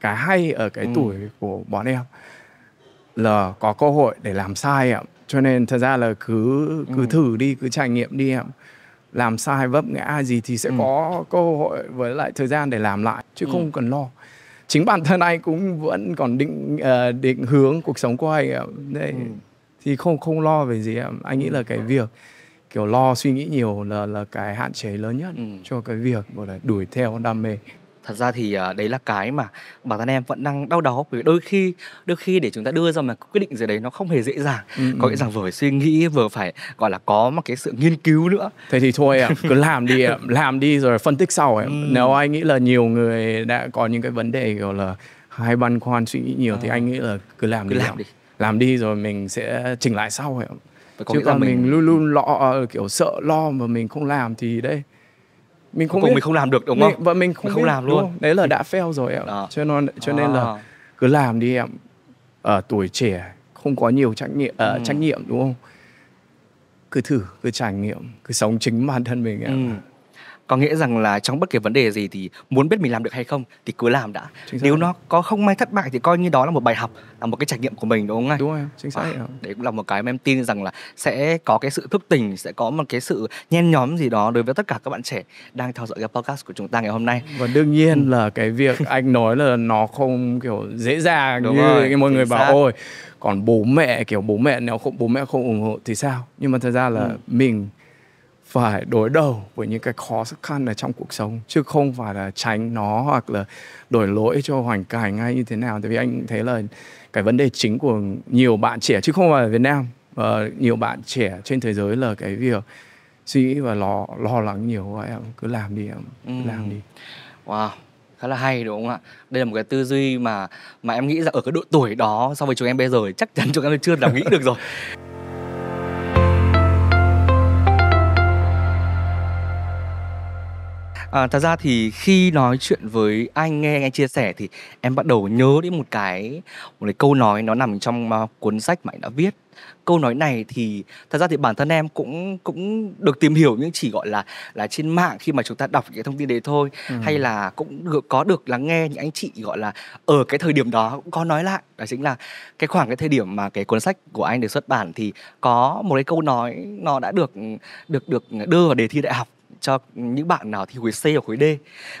cái hay ở cái ừ. tuổi của bọn em là có cơ hội để làm sai ạ cho nên thật ra là cứ cứ ừ. thử đi cứ trải nghiệm đi em làm sai vấp ngã gì thì sẽ ừ. có cơ hội với lại thời gian để làm lại chứ ừ. không cần lo chính bản thân anh cũng vẫn còn định uh, định hướng cuộc sống của anh đây ừ. thì không không lo về gì em anh nghĩ là cái việc kiểu lo suy nghĩ nhiều là là cái hạn chế lớn nhất ừ. cho cái việc gọi là đuổi theo đam mê thật ra thì à, đấy là cái mà bản thân em vẫn đang đau đáu vì đôi khi đôi khi để chúng ta đưa ra mà quyết định gì đấy nó không hề dễ dàng ừ, có ừ. nghĩa rằng vừa phải suy nghĩ vừa phải gọi là có một cái sự nghiên cứu nữa thế thì thôi à, cứ làm đi à, [LAUGHS] làm đi rồi phân tích sau à. ừ. nếu anh nghĩ là nhiều người đã có những cái vấn đề gọi là hay băn khoăn suy nghĩ nhiều à. thì ờ. anh nghĩ là cứ làm cứ đi làm, đi làm đi rồi mình sẽ chỉnh lại sau ấy. Chứ còn mình... mình luôn luôn lo ờ, kiểu sợ lo mà mình không làm thì đây mình không cùng mình không làm được đúng không? Mình, và mình không, mình không biết, làm luôn. Không? Đấy là đã fail rồi em. Cho nên cho nên là cứ làm đi em. Ở tuổi trẻ không có nhiều trách nhiệm uh, ừ. trách nhiệm đúng không? Cứ thử, cứ trải nghiệm, cứ sống chính bản thân mình em. Ừ có nghĩa rằng là trong bất kỳ vấn đề gì thì muốn biết mình làm được hay không thì cứ làm đã chính nếu xác. nó có không may thất bại thì coi như đó là một bài học là một cái trải nghiệm của mình đúng không anh đúng rồi chính xác à, đấy cũng là một cái mà em tin rằng là sẽ có cái sự thức tỉnh sẽ có một cái sự nhen nhóm gì đó đối với tất cả các bạn trẻ đang theo dõi cái podcast của chúng ta ngày hôm nay và đương nhiên ừ. là cái việc [LAUGHS] anh nói là nó không kiểu dễ dàng đúng như rồi, mọi người xác. bảo ôi còn bố mẹ kiểu bố mẹ nếu không bố mẹ không ủng hộ thì sao nhưng mà thật ra là ừ. mình phải đối đầu với những cái khó khăn ở trong cuộc sống chứ không phải là tránh nó hoặc là đổi lỗi cho hoàn cảnh hay như thế nào tại vì anh thấy là cái vấn đề chính của nhiều bạn trẻ chứ không phải ở Việt Nam và ờ, nhiều bạn trẻ trên thế giới là cái việc suy nghĩ và lo lo lắng nhiều quá em cứ làm đi em ừ. làm đi wow khá là hay đúng không ạ đây là một cái tư duy mà mà em nghĩ là ở cái độ tuổi đó so với chúng em bây giờ chắc chắn chúng em chưa làm nghĩ được rồi [LAUGHS] À, thật ra thì khi nói chuyện với anh nghe anh chia sẻ thì em bắt đầu nhớ đến một cái một cái câu nói nó nằm trong uh, cuốn sách mà anh đã viết câu nói này thì thật ra thì bản thân em cũng cũng được tìm hiểu nhưng chỉ gọi là là trên mạng khi mà chúng ta đọc những cái thông tin đấy thôi ừ. hay là cũng được, có được lắng nghe những anh chị gọi là ở cái thời điểm đó cũng có nói lại đó chính là cái khoảng cái thời điểm mà cái cuốn sách của anh được xuất bản thì có một cái câu nói nó đã được được được đưa vào đề thi đại học cho những bạn nào thi khối C và khối D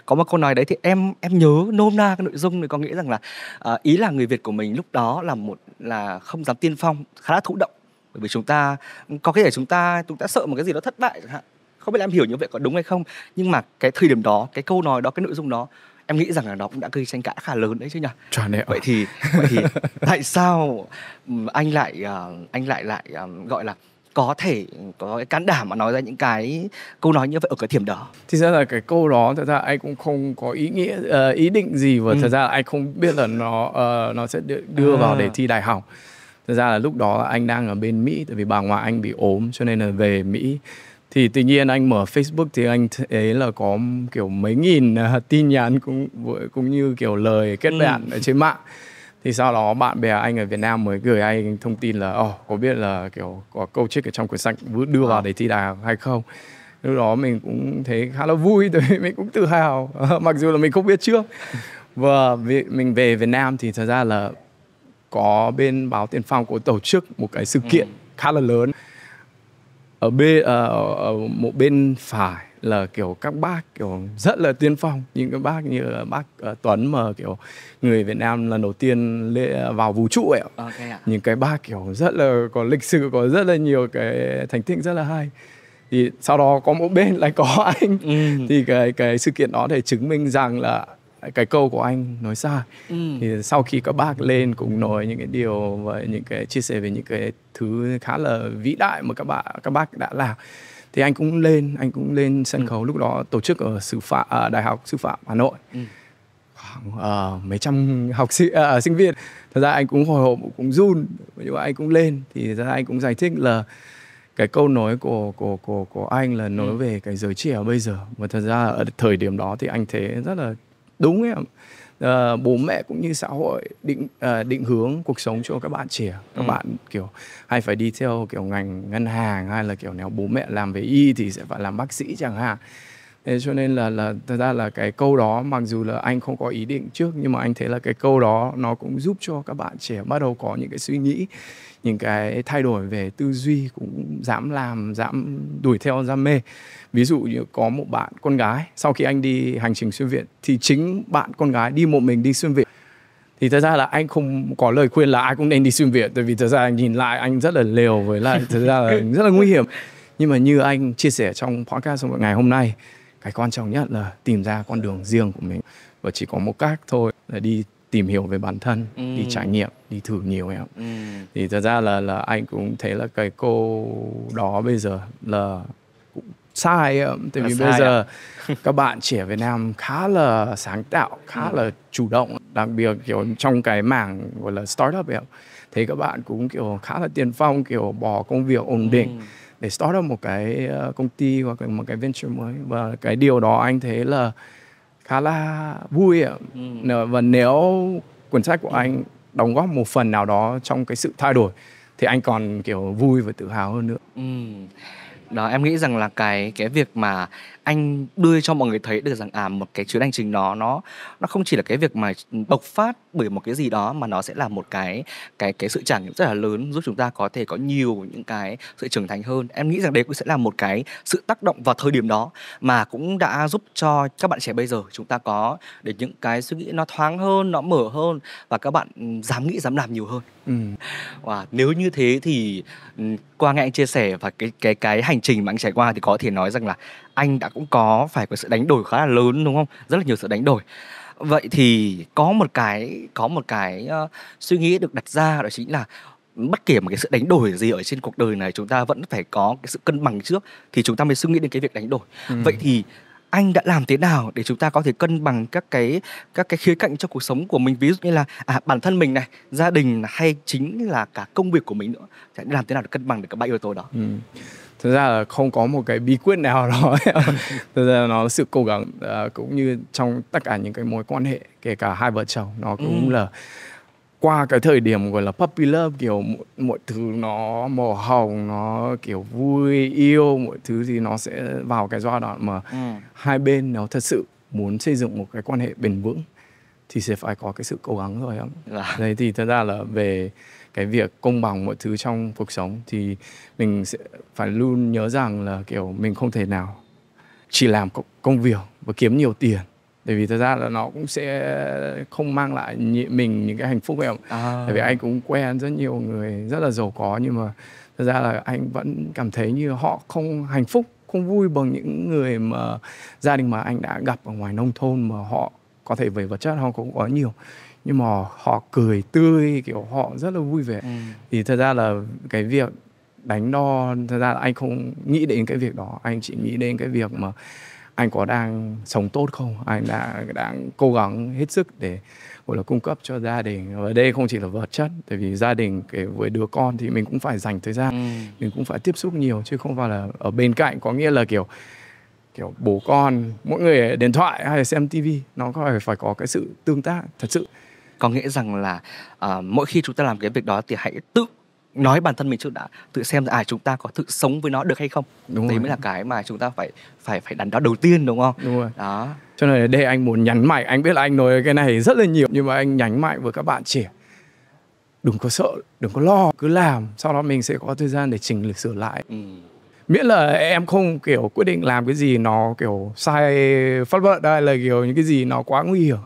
có một câu nói đấy thì em em nhớ nôm na cái nội dung này có nghĩa rằng là à, ý là người Việt của mình lúc đó là một là không dám tiên phong khá là thụ động bởi vì chúng ta có cái thể chúng ta chúng ta sợ một cái gì đó thất bại chẳng hạn không biết là em hiểu như vậy có đúng hay không nhưng mà cái thời điểm đó cái câu nói đó cái nội dung đó em nghĩ rằng là nó cũng đã gây tranh cãi khá lớn đấy chứ nhỉ vậy thì vậy thì tại sao anh lại à, anh lại lại à, gọi là có thể có cái can đảm mà nói ra những cái câu nói như vậy ở cái điểm đó thì ra là cái câu đó thật ra anh cũng không có ý nghĩa ờ, ý định gì và ừ. thật ra là anh không biết là nó ờ, nó sẽ đưa à. vào để à. thi đại học thật ra là lúc đó anh đang ở bên mỹ tại vì bà ngoại anh bị ốm cho nên là về mỹ thì tự nhiên anh mở Facebook thì anh thấy là có kiểu mấy nghìn ờ, tin nhắn cũng cũng như kiểu lời kết ừ. bạn ừ. ở trên mạng thì sau đó bạn bè anh ở Việt Nam mới gửi anh thông tin là oh, có biết là kiểu có câu trích ở trong cuốn sách đưa vào ờ. để thi đà hay không lúc đó mình cũng thấy khá là vui [LAUGHS] tại mình cũng tự hào ờ, mặc dù là mình không biết trước [LAUGHS] và mình về Việt Nam thì thật ra là có bên báo Tiền Phong có tổ chức một cái sự kiện ừ. khá là lớn ở bên ờ, ở, ở một bên phải là kiểu các bác kiểu rất là tiên phong những cái bác như là bác uh, Tuấn mà kiểu người Việt Nam lần đầu tiên lễ ờ, vào vũ trụ ấy okay ạ. À. những cái bác kiểu rất là có lịch sử có rất là nhiều cái thành tích rất là hay thì sau đó có một bên lại có [LAUGHS] anh ừ. thì cái cái sự kiện đó để chứng minh rằng là cái câu của anh nói sai ừ. thì sau khi các bác lên cũng nói những cái điều và những cái chia sẻ về những cái thứ khá là vĩ đại mà các bạn các bác đã làm thì anh cũng lên anh cũng lên sân ừ. khấu lúc đó tổ chức ở sư phạm à, đại học sư phạm hà nội ừ. khoảng uh, mấy trăm học sinh uh, à, sinh viên thật ra anh cũng hồi hộp cũng run nhưng mà anh cũng lên thì thật ra anh cũng giải thích là cái câu nói của của của của anh là ừ. nói ừ. về cái giới trẻ bây giờ mà thật ra ở thời điểm đó thì anh thấy rất là đúng ấy uh, bố mẹ cũng như xã hội định uh, định hướng cuộc sống cho các bạn trẻ các ừ. bạn kiểu hay phải đi theo kiểu ngành ngân hàng hay là kiểu nếu bố mẹ làm về y thì sẽ phải làm bác sĩ chẳng hạn thế cho nên là là thật ra là cái câu đó mặc dù là anh không có ý định trước nhưng mà anh thấy là cái câu đó nó cũng giúp cho các bạn trẻ bắt đầu có những cái suy nghĩ những cái thay đổi về tư duy cũng dám làm dám đuổi theo đam mê ví dụ như có một bạn con gái sau khi anh đi hành trình xuyên việt thì chính bạn con gái đi một mình đi xuyên việt thì thật ra là anh không có lời khuyên là ai cũng nên đi xuyên việt tại vì thật ra anh nhìn lại anh rất là liều với lại thật ra là [LAUGHS] rất là nguy hiểm nhưng mà như anh chia sẻ trong podcast ngày hôm nay cái quan trọng nhất là tìm ra con đường riêng của mình và chỉ có một cách thôi là đi tìm hiểu về bản thân ừ. đi trải nghiệm đi thử nhiều em ừ. thì thật ra là là anh cũng thấy là cái cô đó bây giờ là cũng sai ấy, tại vì bây giờ [LAUGHS] các bạn trẻ Việt Nam khá là sáng tạo khá ừ. là chủ động đặc biệt kiểu trong cái mảng gọi là startup ấy thấy các bạn cũng kiểu khá là tiền phong kiểu bỏ công việc ổn ừ. định ừ. để start up một cái ờ, công ty hoặc là một cái venture mới và cái điều đó anh thấy là khá là vui ừ. và nếu cuốn sách của ừ. anh đóng góp một phần nào đó trong cái sự thay đổi thì anh còn kiểu vui và tự hào hơn nữa ừ. đó em nghĩ rằng là cái cái việc mà anh đưa cho mọi người thấy được rằng à một cái chuyến hành trình đó nó nó không chỉ là cái việc mà bộc phát bởi một cái gì đó mà nó sẽ là một cái cái cái sự trải nghiệm rất là lớn giúp chúng ta có thể có nhiều những cái sự trưởng thành hơn em nghĩ rằng đấy cũng sẽ là một cái sự tác động vào thời điểm đó mà cũng đã giúp cho các bạn trẻ bây giờ chúng ta có để những cái suy nghĩ nó thoáng hơn nó mở hơn và các bạn ừ, dám nghĩ dám làm nhiều hơn ừ. và nếu như thế thì ừ, qua nghe anh chia sẻ và cái cái cái hành trình mà anh trải qua thì có thể nói rằng là anh đã cũng có phải có sự đánh đổi khá là lớn đúng không rất là nhiều sự đánh đổi vậy thì có một cái có một cái uh, suy nghĩ được đặt ra đó chính là bất kể một cái sự đánh đổi gì ở trên cuộc đời này chúng ta vẫn phải có cái sự cân bằng trước thì chúng ta mới suy nghĩ đến cái việc đánh đổi ừ. vậy thì anh đã làm thế nào để chúng ta có thể cân bằng các cái các cái khía cạnh trong cuộc sống của mình ví dụ như là à, bản thân mình này gia đình hay chính là cả công việc của mình nữa sẽ làm thế nào để cân bằng được các ba yếu tố đó ừ. thực ra là không có một cái bí quyết nào đó [LAUGHS] Thật ra là nó sự cố gắng uh, cũng như trong tất cả những cái mối quan hệ kể cả hai vợ chồng nó cũng ừ. là qua cái thời điểm gọi là puppy love kiểu mọi, mọi thứ nó màu hồng nó kiểu vui yêu mọi thứ thì nó sẽ vào cái giai đoạn mà ừ. hai bên nó thật sự muốn xây dựng một cái quan hệ bền vững thì sẽ phải có cái sự cố gắng rồi không? Dạ. Đấy thì thật ra là về cái việc công bằng mọi thứ trong cuộc sống thì mình sẽ phải luôn nhớ rằng là kiểu mình không thể nào chỉ làm công việc và kiếm nhiều tiền tại vì thật ra là nó cũng sẽ không mang lại mình những cái hạnh phúc em à. tại vì anh cũng quen rất nhiều người rất là giàu có nhưng mà thật ra là anh vẫn cảm thấy như họ không hạnh phúc không vui bằng những người mà gia đình mà anh đã gặp ở ngoài nông thôn mà họ có thể về vật chất họ cũng có nhiều nhưng mà họ cười tươi kiểu họ rất là vui vẻ ừ. thì thật ra là cái việc đánh đo thật ra là anh không nghĩ đến cái việc đó anh chỉ nghĩ đến cái việc mà anh có đang sống tốt không anh đã đang cố gắng hết sức để gọi là cung cấp cho gia đình và đây không chỉ là vật chất tại vì gia đình kể với đứa con thì mình cũng phải dành thời gian ừ. mình cũng phải tiếp xúc nhiều chứ không phải là ở bên cạnh có nghĩa là kiểu kiểu bố con mỗi người điện thoại hay xem tivi nó có phải phải có cái sự tương tác thật sự có nghĩa rằng là uh, mỗi khi chúng ta làm cái việc đó thì hãy tự nói bản thân mình trước đã tự xem là à chúng ta có tự sống với nó được hay không đúng đấy rồi. mới là cái mà chúng ta phải phải phải đắn đo đầu tiên đúng không đúng rồi đó cho nên đây anh muốn nhắn mạnh anh biết là anh nói cái này rất là nhiều nhưng mà anh nhắn mạnh với các bạn trẻ đừng có sợ đừng có lo cứ làm sau đó mình sẽ có thời gian để chỉnh lịch sửa lại ừ. miễn là em không kiểu quyết định làm cái gì nó kiểu sai pháp luật đây là kiểu những cái gì nó quá nguy hiểm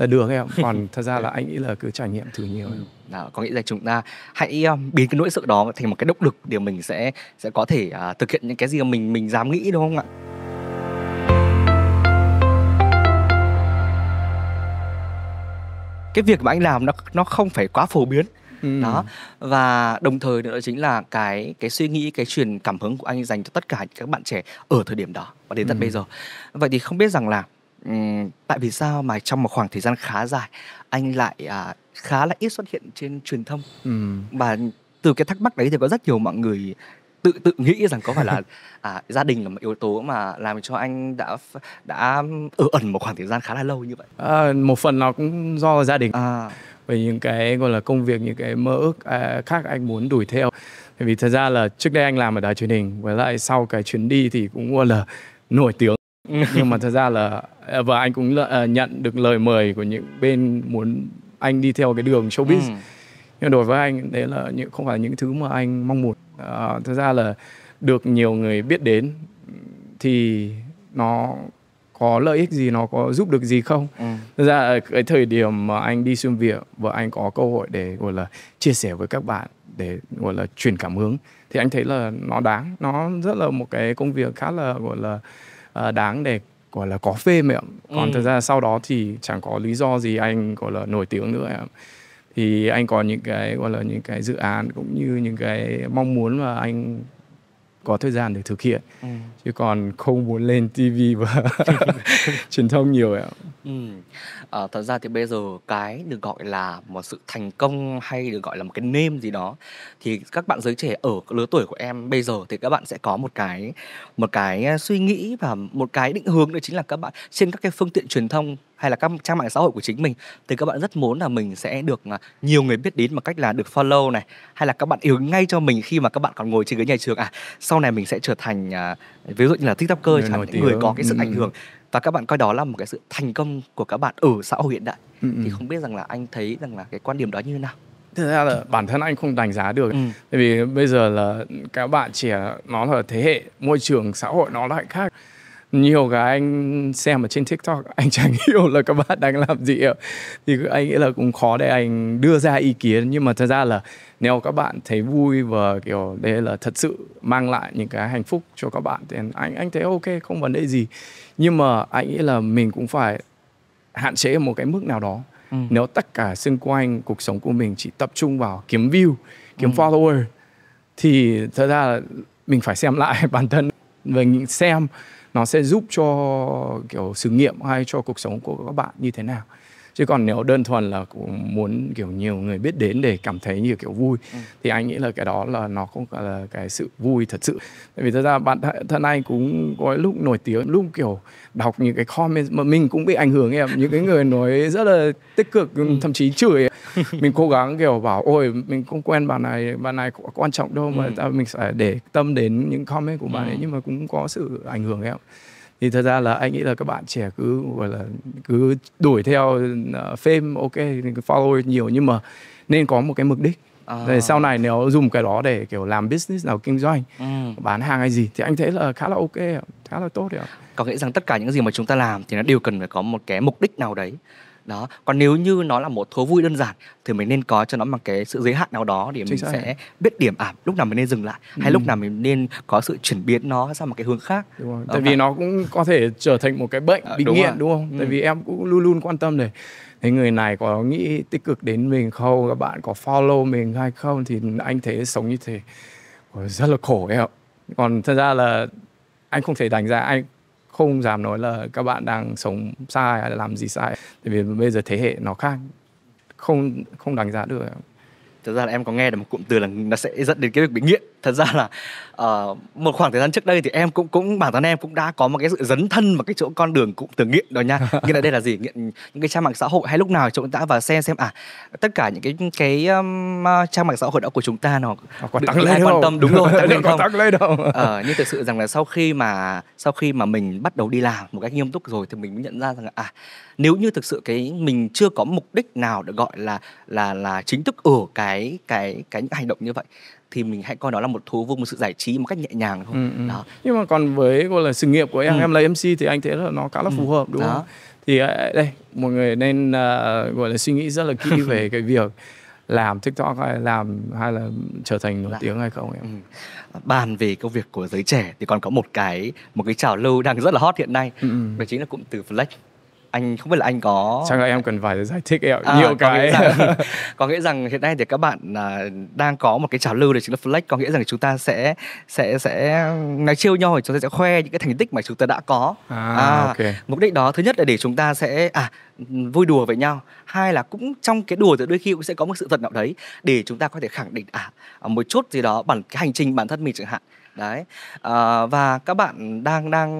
là được em [LAUGHS] còn thật ra là anh nghĩ là cứ trải nghiệm thử nhiều ừ. em. Đó, có nghĩa là chúng ta hãy um, biến cái nỗi sợ đó thành một cái động lực để mình sẽ sẽ có thể uh, thực hiện những cái gì mà mình mình dám nghĩ đúng không ạ? cái việc mà anh làm nó nó không phải quá phổ biến ừ. đó và đồng thời nữa chính là cái cái suy nghĩ cái truyền cảm hứng của anh dành cho tất cả các bạn trẻ ở thời điểm đó và đến tận ừ. bây giờ vậy thì không biết rằng là tại vì sao mà trong một khoảng thời gian khá dài, anh lại, à, khá là ít xuất hiện trên truyền thông? Ừm. Và từ cái thắc mắc đấy thì có rất nhiều mọi người tự tự nghĩ rằng có phải là, [LAUGHS] à, gia đình là một yếu tố mà làm cho anh đã đã ở ẩn một khoảng thời gian khá là lâu như vậy? Ờ, một phần nó cũng do gia đình. À. Về những cái, gọi là, công việc, những cái mơ ước, à, khác anh muốn đuổi theo. Bởi vì thật ra là trước đây anh làm ở đài truyền hình, với lại sau cái chuyến đi thì cũng, gọi là, nổi tiếng. [LAUGHS] nhưng mà thật ra là và anh cũng là, nhận được lời mời của những bên muốn anh đi theo cái đường showbiz ừ. nhưng đối với anh đấy là những không phải những thứ mà anh mong muốn à, thật ra là được nhiều người biết đến thì nó có lợi ích gì nó có giúp được gì không ừ. thật ra ở cái thời điểm mà anh đi xuyên việt và anh có cơ hội để gọi là chia sẻ với các bạn để gọi là truyền cảm hứng thì anh thấy là nó đáng nó rất là một cái công việc khá là gọi là Ờ, đáng để gọi là có phê miệng còn ừ. thật ra sau đó thì chẳng có lý do gì anh gọi là nổi tiếng nữa em thì anh có những cái gọi là những cái dự án cũng như những cái mong muốn mà anh có thời gian để thực hiện ừ. chứ còn không muốn lên tivi và [LAUGHS] truyền thông nhiều ạ. Ờ, thật ra thì bây giờ cái được gọi là một sự thành công hay được gọi là một cái name gì đó thì các bạn giới trẻ ở lứa tuổi của em bây giờ thì các bạn sẽ có một cái một cái à, suy nghĩ và một cái định hướng đó chính là các bạn trên các cái phương tiện truyền thông hay là các trang mạng xã hội của chính mình thì các bạn rất muốn là mình sẽ được à, nhiều người biết đến bằng cách là được follow này hay là các bạn yêu ngay cho mình khi mà các bạn còn ngồi trên ghế nhà trường à sau này mình sẽ trở thành à, ví dụ như là tiktoker chẳng những người có cái sự ảnh ừ. hưởng và các bạn coi đó là một cái sự thành công của các bạn ở xã hội hiện đại ừ, ừ. thì không biết rằng là anh thấy rằng là cái quan điểm đó như thế nào thực ra là bản thân anh không đánh giá được ừ. vì bây giờ là các bạn trẻ nó là thế hệ môi trường xã hội nó lại khác nhiều cái anh xem ở trên tiktok anh chẳng [LAUGHS] hiểu là các bạn đang làm gì ạ thì anh nghĩ là cũng khó để anh đưa ra ý kiến nhưng mà thật ra là nếu các bạn thấy vui và kiểu đây là thật sự mang lại những cái hạnh phúc cho các bạn thì anh anh thấy ok không vấn đề gì nhưng mà anh nghĩ là mình cũng phải hạn chế ở một cái mức nào đó ừ. nếu tất cả xung quanh cuộc sống của mình chỉ tập trung vào kiếm view kiếm ừ. follower thì thật ra là mình phải xem lại [LAUGHS] bản thân và xem nó sẽ giúp cho kiểu sự nghiệm hay cho cuộc sống của các bạn như thế nào chứ còn nếu đơn thuần là cũng muốn kiểu nhiều người biết đến để cảm thấy nhiều kiểu vui ừ. thì anh nghĩ là cái đó là nó không là cái sự vui thật sự tại vì thật ra bạn thân anh cũng có lúc nổi tiếng lúc kiểu đọc những cái comment mà mình cũng bị ảnh hưởng em những cái người nói rất là tích cực ừ. thậm chí chửi [LAUGHS] mình cố gắng kiểu bảo ôi mình không quen bạn này bạn này quan trọng đâu mà ừ. ta, mình sẽ để tâm đến những comment của bạn ấy ừ. nhưng mà cũng có sự ảnh hưởng em thì thật ra là anh nghĩ là các bạn trẻ cứ gọi là cứ đuổi theo uh, fame ok follow nhiều nhưng mà nên có một cái mục đích à. sau này nếu dùng cái đó để kiểu làm business nào kinh doanh ừ. bán hàng hay gì thì anh thấy là khá là ok khá là tốt đấy có nghĩa rằng tất cả những gì mà chúng ta làm thì nó đều cần phải có một cái mục đích nào đấy đó còn nếu như nó là một thú vui đơn giản thì mình nên có cho nó một cái sự giới hạn nào đó để Chính mình xác. sẽ biết điểm ảm à, lúc nào mình nên dừng lại ừ. hay lúc ừ. nào mình nên có sự chuyển biến nó sang một cái hướng khác đúng rồi. tại vì nó cũng có thể trở thành một cái bệnh ờ, bị nghiện đúng không ừ. tại vì em cũng luôn luôn quan tâm này thế người này có nghĩ tích cực đến mình không các bạn có follow mình hay không thì anh thấy sống như thế rất là khổ em ạ còn thật ra là anh không thể đánh giá anh không dám nói là các bạn đang sống sai hay là làm gì sai tại vì bây giờ thế hệ nó khác không không đánh giá được thật ra là em có nghe được một cụm từ là nó sẽ dẫn đến cái việc bị nghiện thật ra là uh, một khoảng thời gian trước đây thì em cũng cũng bản thân em cũng đã có một cái sự dấn thân vào cái chỗ con đường cụm từ nghiện rồi nha [LAUGHS] nghĩa là đây là gì nghiện những cái trang mạng xã hội hay lúc nào chúng ta vào xem xem à tất cả những cái cái um, trang mạng xã hội đó của chúng ta nó có tăng lên quan tâm đúng rồi tăng [LAUGHS] không tăng lên đâu ờ, nhưng thực sự rằng là sau khi mà sau khi mà mình bắt đầu đi làm một cách nghiêm túc rồi thì mình mới nhận ra rằng là à nếu như thực sự cái mình chưa có mục đích nào được gọi là là là chính thức ở cái cái cái những hành động như vậy thì mình hãy coi đó là một thú vui một sự giải trí một cách nhẹ nhàng thôi ừ, ừ. đó. nhưng mà còn với gọi là sự nghiệp của em ừ. em là mc thì anh thấy là nó khá là ừ. phù hợp đúng đó. không thì à, đây mọi người nên uh, gọi là suy nghĩ rất là kỹ về [LAUGHS] cái việc làm tiktok hay làm hay là trở thành nổi dạ. tiếng hay không em ừ. bàn về công việc của giới trẻ thì còn có một cái một cái trào lưu đang rất là hot hiện nay ừ. đó chính là cụm từ flex anh không biết là anh có chắc là em cần phải giải thích em à, nhiều có cái nghĩa rằng, [LAUGHS] có nghĩa rằng hiện nay thì các bạn uh, đang có một cái trào lưu đấy chính là flex có nghĩa rằng chúng ta sẽ sẽ sẽ nói chiêu nhau chúng ta sẽ khoe những cái thành tích mà chúng ta đã có à, à okay. mục đích đó thứ nhất là để chúng ta sẽ à vui đùa với nhau hai là cũng trong cái đùa thì đôi khi cũng sẽ có một sự thật nào đấy để chúng ta có thể khẳng định à, à một chút gì đó bằng cái hành trình bản thân mình chẳng hạn đấy à, và các bạn đang đang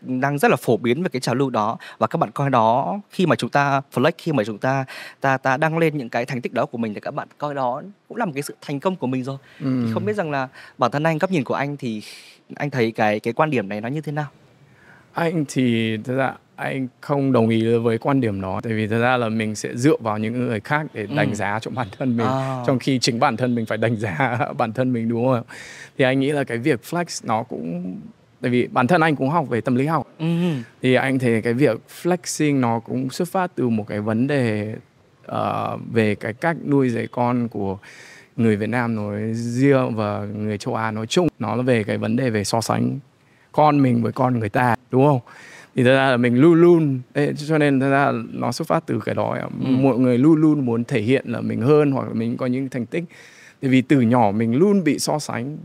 đang rất là phổ biến về cái trào lưu đó và các bạn coi đó khi mà chúng ta flex khi mà chúng ta ta ta đăng lên những cái thành tích đó của mình thì các bạn coi đó cũng là một cái sự thành công của mình rồi ừ. thì không biết rằng là bản thân anh góc nhìn của anh thì anh thấy cái cái quan điểm này nó như thế nào anh thì thật ra anh không đồng ý với quan điểm đó tại vì thật ra là mình sẽ dựa vào những người khác để ừ. đánh ừ. giá cho bản thân mình à. trong khi chính bản thân mình phải đánh giá [LAUGHS] bản thân mình đúng không thì anh nghĩ là cái việc flex nó cũng tại vì bản thân anh cũng học về tâm lý học ừ. thì anh thấy cái việc flexing nó cũng xuất phát từ một cái vấn đề uh, về cái cách nuôi dạy con của người Việt Nam nói riêng và người châu Á nói chung nó là về cái vấn đề về so sánh con mình với con người ta đúng không thì thật ra là mình luôn luôn cho nên thật ra nó xuất phát từ cái đó ừ. mọi người luôn luôn muốn thể hiện là mình hơn hoặc là mình có những thành tích Thì vì từ nhỏ mình luôn bị so sánh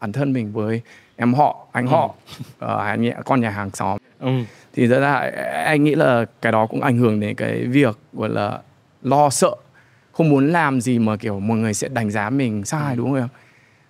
bản thân mình với em họ anh ừ. họ uh, ờ, nhà, con nhà hàng xóm ừ. thì thật ra anh nghĩ là cái đó cũng ảnh hưởng đến cái việc gọi là lo sợ không muốn làm gì mà kiểu mọi người sẽ đánh giá mình sai ừ. đúng không em?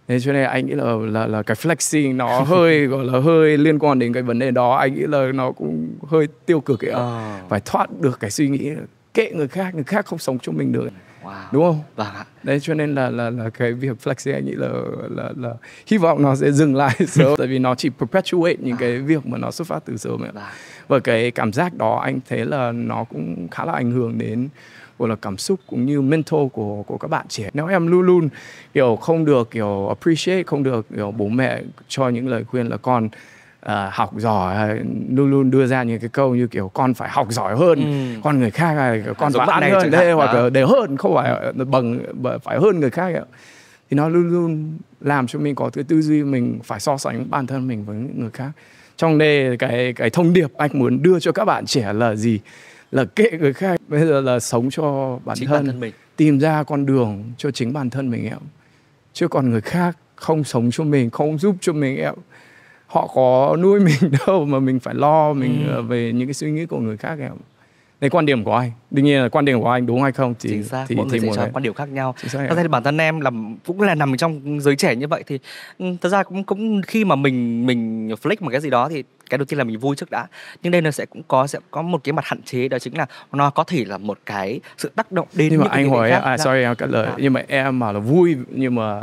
thế cho nên anh nghĩ là là là cái flexing nó hơi [LAUGHS] gọi là hơi liên quan đến cái vấn đề đó anh nghĩ là nó cũng hơi tiêu cực ấy à. phải thoát được cái suy nghĩ kệ người khác người khác không sống cho mình được wow. đúng không vâng ạ đấy cho nên là là là cái việc flexing anh nghĩ là là là hy vọng nó sẽ dừng lại [LAUGHS] sớm tại vì nó chỉ perpetuate những cái việc mà nó xuất phát từ sớm ấy. Vâng. và cái cảm giác đó anh thấy là nó cũng khá là ảnh hưởng đến gọi là cảm xúc cũng như mental của của các bạn trẻ nếu em luôn luôn kiểu không được kiểu appreciate không được kiểu bố mẹ cho những lời khuyên là con uh, học giỏi luôn luôn đưa ra những cái câu như kiểu con phải học giỏi hơn ừ. con người khác là con Giống phải ăn hơn đây hoặc để hơn không phải bằng phải hơn người khác thì nó luôn luôn làm cho mình có cái tư duy mình phải so sánh bản thân mình với người khác trong đây cái cái thông điệp anh muốn đưa cho các bạn trẻ là gì là kệ người khác bây giờ là sống cho bản, chính thân, bản thân mình tìm ra con đường cho chính bản thân mình em chứ còn người khác không sống cho mình không giúp cho mình em họ có nuôi [LAUGHS] mình đâu mà mình phải lo mình ừ. về những cái suy nghĩ của người khác em đấy quan điểm của anh đương nhiên là quan điểm của anh đúng hay không thì chính xác thì, mỗi thì người sẽ quan điểm khác nhau thật ra thì bản thân em là cũng là nằm trong giới trẻ như vậy thì ừ, thật ra cũng cũng khi mà mình mình flex một cái gì đó thì cái đầu tiên là mình vui trước đã nhưng đây nó sẽ cũng có sẽ có một cái mặt hạn chế đó chính là nó có thể là một cái sự tác động đến nhưng mà những anh hỏi à, sorry em cắt lời à. nhưng mà em bảo là vui nhưng mà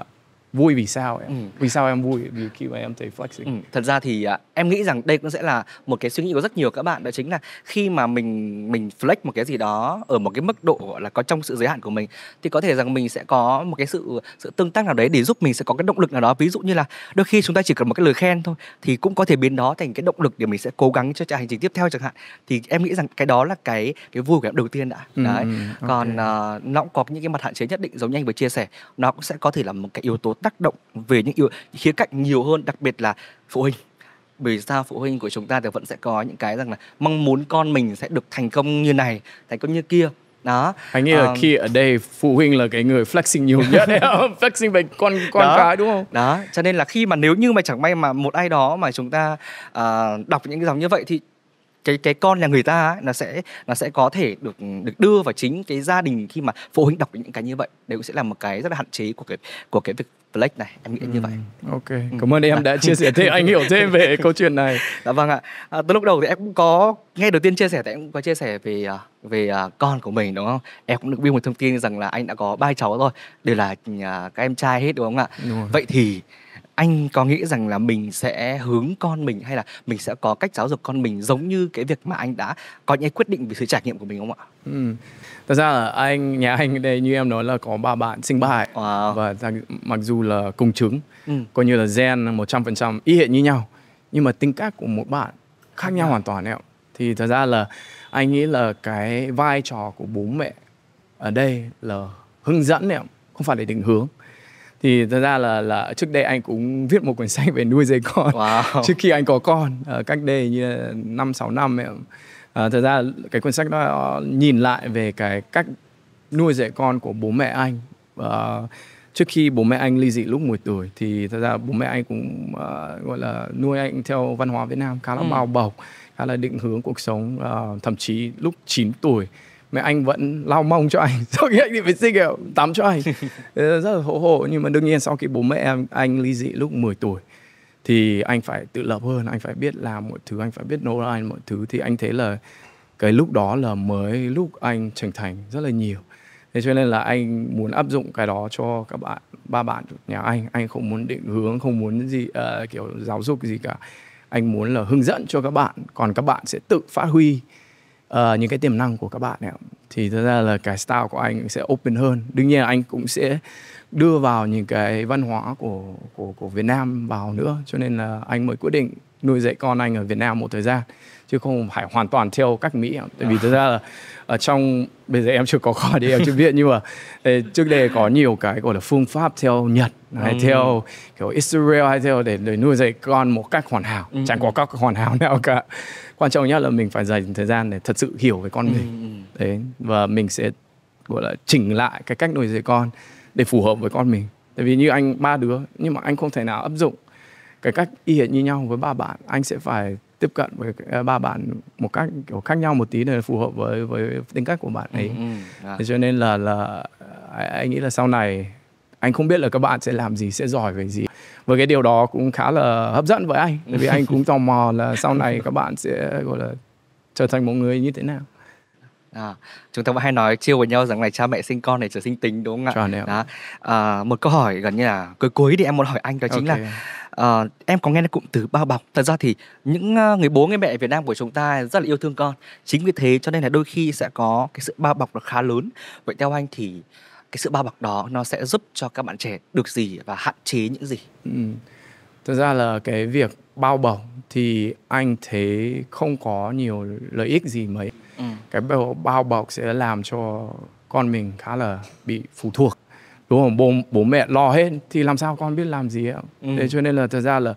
vui vì sao em ừ. vì sao em vui vì khi mà em thấy flexing ừ. thật ra thì à, em nghĩ rằng đây cũng sẽ là một cái suy nghĩ của rất nhiều các bạn đó chính là khi mà mình mình flex một cái gì đó ở một cái mức độ là có trong sự giới hạn của mình thì có thể rằng mình sẽ có một cái sự sự tương tác nào đấy để giúp mình sẽ có cái động lực nào đó ví dụ như là đôi khi chúng ta chỉ cần một cái lời khen thôi thì cũng có thể biến đó thành cái động lực để mình sẽ cố gắng cho hành trình tiếp theo chẳng hạn thì em nghĩ rằng cái đó là cái cái vui của em đầu tiên đã ừ. đấy ừ, ừ, okay. còn à, nó cũng có những cái mặt hạn chế nhất định giống như anh vừa chia sẻ nó cũng sẽ có thể là một cái yếu tố tác động về những yếu khía cạnh nhiều hơn đặc biệt là phụ huynh bởi sao phụ huynh của chúng ta thì vẫn sẽ có những cái rằng là mong muốn con mình sẽ được thành công như này thành công như kia đó anh nghĩ là ờ. khi ở đây phụ huynh là cái người flexing nhiều nhất [LAUGHS] flexing về con con đó, cái đúng không đó cho nên là khi mà nếu như mà chẳng may mà một ai đó mà chúng ta uh, đọc những cái dòng như vậy thì cái cái con nhà người ta ấy, nó sẽ nó sẽ có thể được được đưa vào chính cái gia đình khi mà phụ huynh đọc những cái như vậy đấy cũng sẽ là một cái rất là hạn chế của cái của cái việc Black này em nghĩ ừ. như vậy ừ, ok ừ. cảm ơn em đã chia sẻ thêm anh hiểu thêm về [LAUGHS] câu chuyện này dạ vâng ạ à, từ lúc đầu thì em cũng có nghe đầu tiên chia sẻ thì em cũng có chia sẻ về à, về à, con của mình đúng không em cũng được biết một thông tin rằng là anh đã có ba cháu rồi đều là à, các em trai hết đúng không ạ đúng rồi. vậy thì anh có nghĩ rằng là mình sẽ hướng con mình hay là mình sẽ có cách giáo dục con mình giống như cái việc mà anh đã có những quyết định về sự trải nghiệm của mình không ạ? Ừ. Thật ra là anh nhà anh đây như em nói là có ba bạn sinh ba wow. và mặc dù là cùng trứng, ừ. coi như là gen 100% y hệt như nhau nhưng mà tính cách của một bạn khác nhau à. hoàn toàn em. Thì thật ra là anh nghĩ là cái vai trò của bố mẹ ở đây là hướng dẫn em, không phải để định hướng thì thật ra là là trước đây anh cũng viết một quyển sách về nuôi dạy con wow. trước khi anh có con ờ, cách đây như năm sáu năm ấy. Ờ, thật ra cái cuốn sách đó nhìn lại về cái cách nuôi dạy con của bố mẹ anh ờ, trước khi bố mẹ anh ly dị lúc 10 tuổi thì thật ra bố mẹ anh cũng gọi là nuôi anh theo văn hóa Việt Nam khá là ừ. bao bọc khá là định hướng cuộc sống thậm chí lúc 9 tuổi mẹ anh vẫn lau mông cho anh [LAUGHS] sau khi anh đi vệ sinh kiểu tắm cho anh [LAUGHS] rất là hổ hổ nhưng mà đương nhiên sau khi bố mẹ anh, anh ly dị lúc 10 tuổi thì anh phải tự lập hơn anh phải biết làm mọi thứ anh phải biết nấu ăn mọi thứ thì anh thấy là cái lúc đó là mới lúc anh trưởng thành rất là nhiều thế cho nên là anh muốn áp dụng cái đó cho các bạn ba bạn nhà anh anh không muốn định hướng không muốn gì uh, kiểu giáo dục gì cả anh muốn là hướng dẫn cho các bạn còn các bạn sẽ tự phát huy Ờ, những cái tiềm năng của các bạn ấy, thì thật ra là cái style của anh sẽ open hơn đương nhiên là anh cũng sẽ đưa vào những cái văn hóa của của của Việt Nam vào nữa cho nên là anh mới quyết định nuôi dạy con anh ở Việt Nam một thời gian chứ không phải hoàn toàn theo cách Mỹ tại vì thực ra là ở trong bây giờ em chưa có khỏi đi em chưa biết nhưng mà trước đây có nhiều cái gọi là phương pháp theo Nhật hay ừ. theo kiểu Israel hay theo để, để nuôi dạy con một cách hoàn hảo ừ. chẳng có các hoàn hảo nào cả quan trọng nhất là mình phải dành thời gian để thật sự hiểu về con ừ, mình ừ. đấy và mình sẽ gọi là chỉnh lại cái cách nuôi dạy con để phù hợp với con mình tại vì như anh ba đứa nhưng mà anh không thể nào áp dụng cái cách y hệt như nhau với ba bạn anh sẽ phải tiếp cận với à, ba bạn một cách kiểu khác nhau một tí để phù hợp với với tính cách của bạn ừ, ấy ừ, À. cho nên là là à, anh nghĩ là sau này anh không biết là các bạn sẽ làm gì sẽ giỏi về gì và cái điều đó cũng khá là hấp dẫn với anh bởi vì anh cũng [LAUGHS] ừ. tò mò là sau này các bạn sẽ gọi là trở thành một người như thế nào À, chúng ta vẫn hay nói chiêu với nhau rằng là cha mẹ sinh con này trở sinh tính đúng không ạ? Đó. À, một câu hỏi gần như là cuối cuối thì em muốn hỏi anh đó chính okay. là uh, em có nghe đến cụm từ bao bọc thật ra thì những à, người bố người mẹ Việt Nam của chúng ta rất là yêu thương con chính vì thế cho nên là đôi khi sẽ có cái sự bao bọc nó khá lớn vậy theo anh thì cái sự bao bọc đó nó sẽ giúp cho các bạn trẻ được gì và hạn chế những gì ừ. thực ra là cái việc bao bọc thì anh thấy không có nhiều lợi ích gì mấy ừ. cái bao, bao bọc sẽ làm cho con mình khá là bị phụ thuộc đúng không bố bố mẹ lo hết thì làm sao con biết làm gì ạ ừ. thế cho nên là thật ra là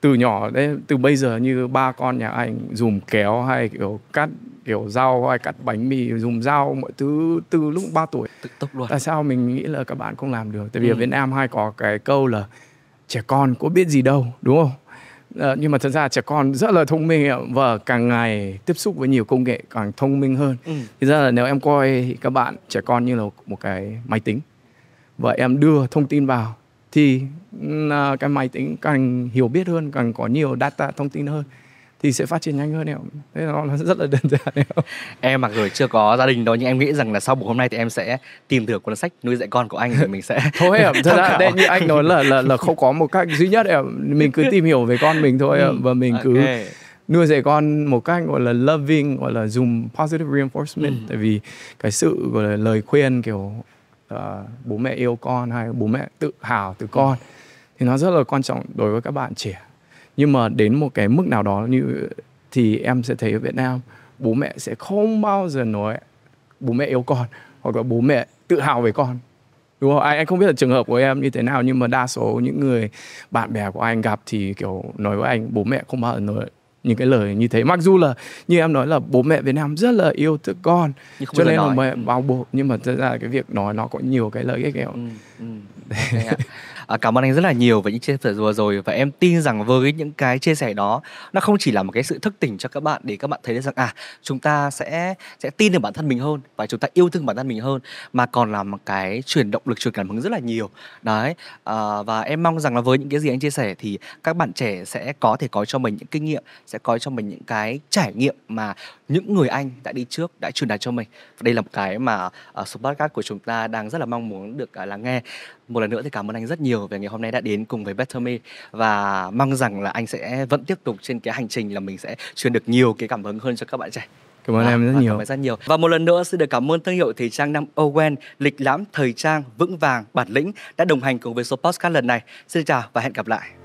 từ nhỏ đấy từ bây giờ như ba con nhà anh dùng kéo hay kiểu cắt kiểu rau hay cắt bánh mì dùng dao mọi thứ từ lúc 3 tuổi tự tốc luôn tại sao mình nghĩ là các bạn không làm được tại vì ừ. ở Việt Nam hay có cái câu là trẻ con có biết gì đâu đúng không à, nhưng mà thật ra trẻ con rất là thông minh và càng ngày tiếp xúc với nhiều công nghệ càng thông minh hơn ừ. thì ra là nếu em coi các bạn trẻ con như là một cái máy tính và em đưa thông tin vào thì à, cái máy tính càng hiểu biết hơn càng có nhiều data thông tin hơn thì sẽ phát triển nhanh hơn em thế nó, nó rất là đơn giản đấy. [LAUGHS] em mặc dù chưa có gia đình đâu nhưng em nghĩ rằng là sau buổi hôm nay thì em sẽ tìm được cuốn sách nuôi dạy con của anh thì mình sẽ [LAUGHS] thôi em [LAUGHS] thật ra đây như anh nói là là là không có một cách duy nhất em mình cứ tìm hiểu về con mình thôi ừ. và mình ừ, okay. cứ nuôi dạy con một cách gọi là loving gọi là dùng positive reinforcement ừ. tại vì cái sự gọi là lời khuyên kiểu uh, bố mẹ yêu con hay bố mẹ tự hào từ con thì nó rất là quan trọng đối với các bạn trẻ nhưng mà đến một cái mức nào đó như thì em sẽ thấy ở Việt Nam bố mẹ sẽ không bao giờ nói bố mẹ yêu con hoặc là bố mẹ tự hào về con đúng không? Anh, anh không biết là trường hợp của em như thế nào nhưng mà đa số những người bạn bè của anh gặp thì kiểu nói với anh bố mẹ không bao giờ nói những cái lời như thế mặc dù là như em nói là bố mẹ Việt Nam rất là yêu thương con cho nên nói. là mẹ ừ. bao bộ nhưng mà thật ra cái việc nói nó có nhiều cái lợi ích em ừ, ừ. [LAUGHS] à, cảm ơn anh rất là nhiều về những chia sẻ vừa rồi và em tin rằng với những cái chia sẻ đó nó không chỉ là một cái sự thức tỉnh cho các bạn để các bạn thấy được rằng à chúng ta sẽ sẽ tin được bản thân mình hơn và chúng ta yêu thương bản thân mình hơn mà còn là một cái chuyển động lực truyền cảm hứng rất là nhiều đấy à, và em mong rằng là với những cái gì anh chia sẻ thì các bạn trẻ sẽ có thể có cho mình những kinh nghiệm sẽ có cho mình những cái trải nghiệm mà những người anh đã đi trước đã truyền đạt cho mình đây là một cái mà uh, số podcast của chúng ta đang rất là mong muốn được uh, lắng nghe một lần nữa thì cảm ơn anh rất nhiều về ngày hôm nay đã đến cùng với Better Me và mong rằng là anh sẽ vẫn tiếp tục trên cái hành trình là mình sẽ truyền được nhiều cái cảm hứng hơn cho các bạn trẻ cảm ơn à, em rất vâng, nhiều cảm ơn rất nhiều và một lần nữa xin được cảm ơn thương hiệu thời trang năm Owen lịch lãm thời trang vững vàng bản lĩnh đã đồng hành cùng với số podcast lần này xin chào và hẹn gặp lại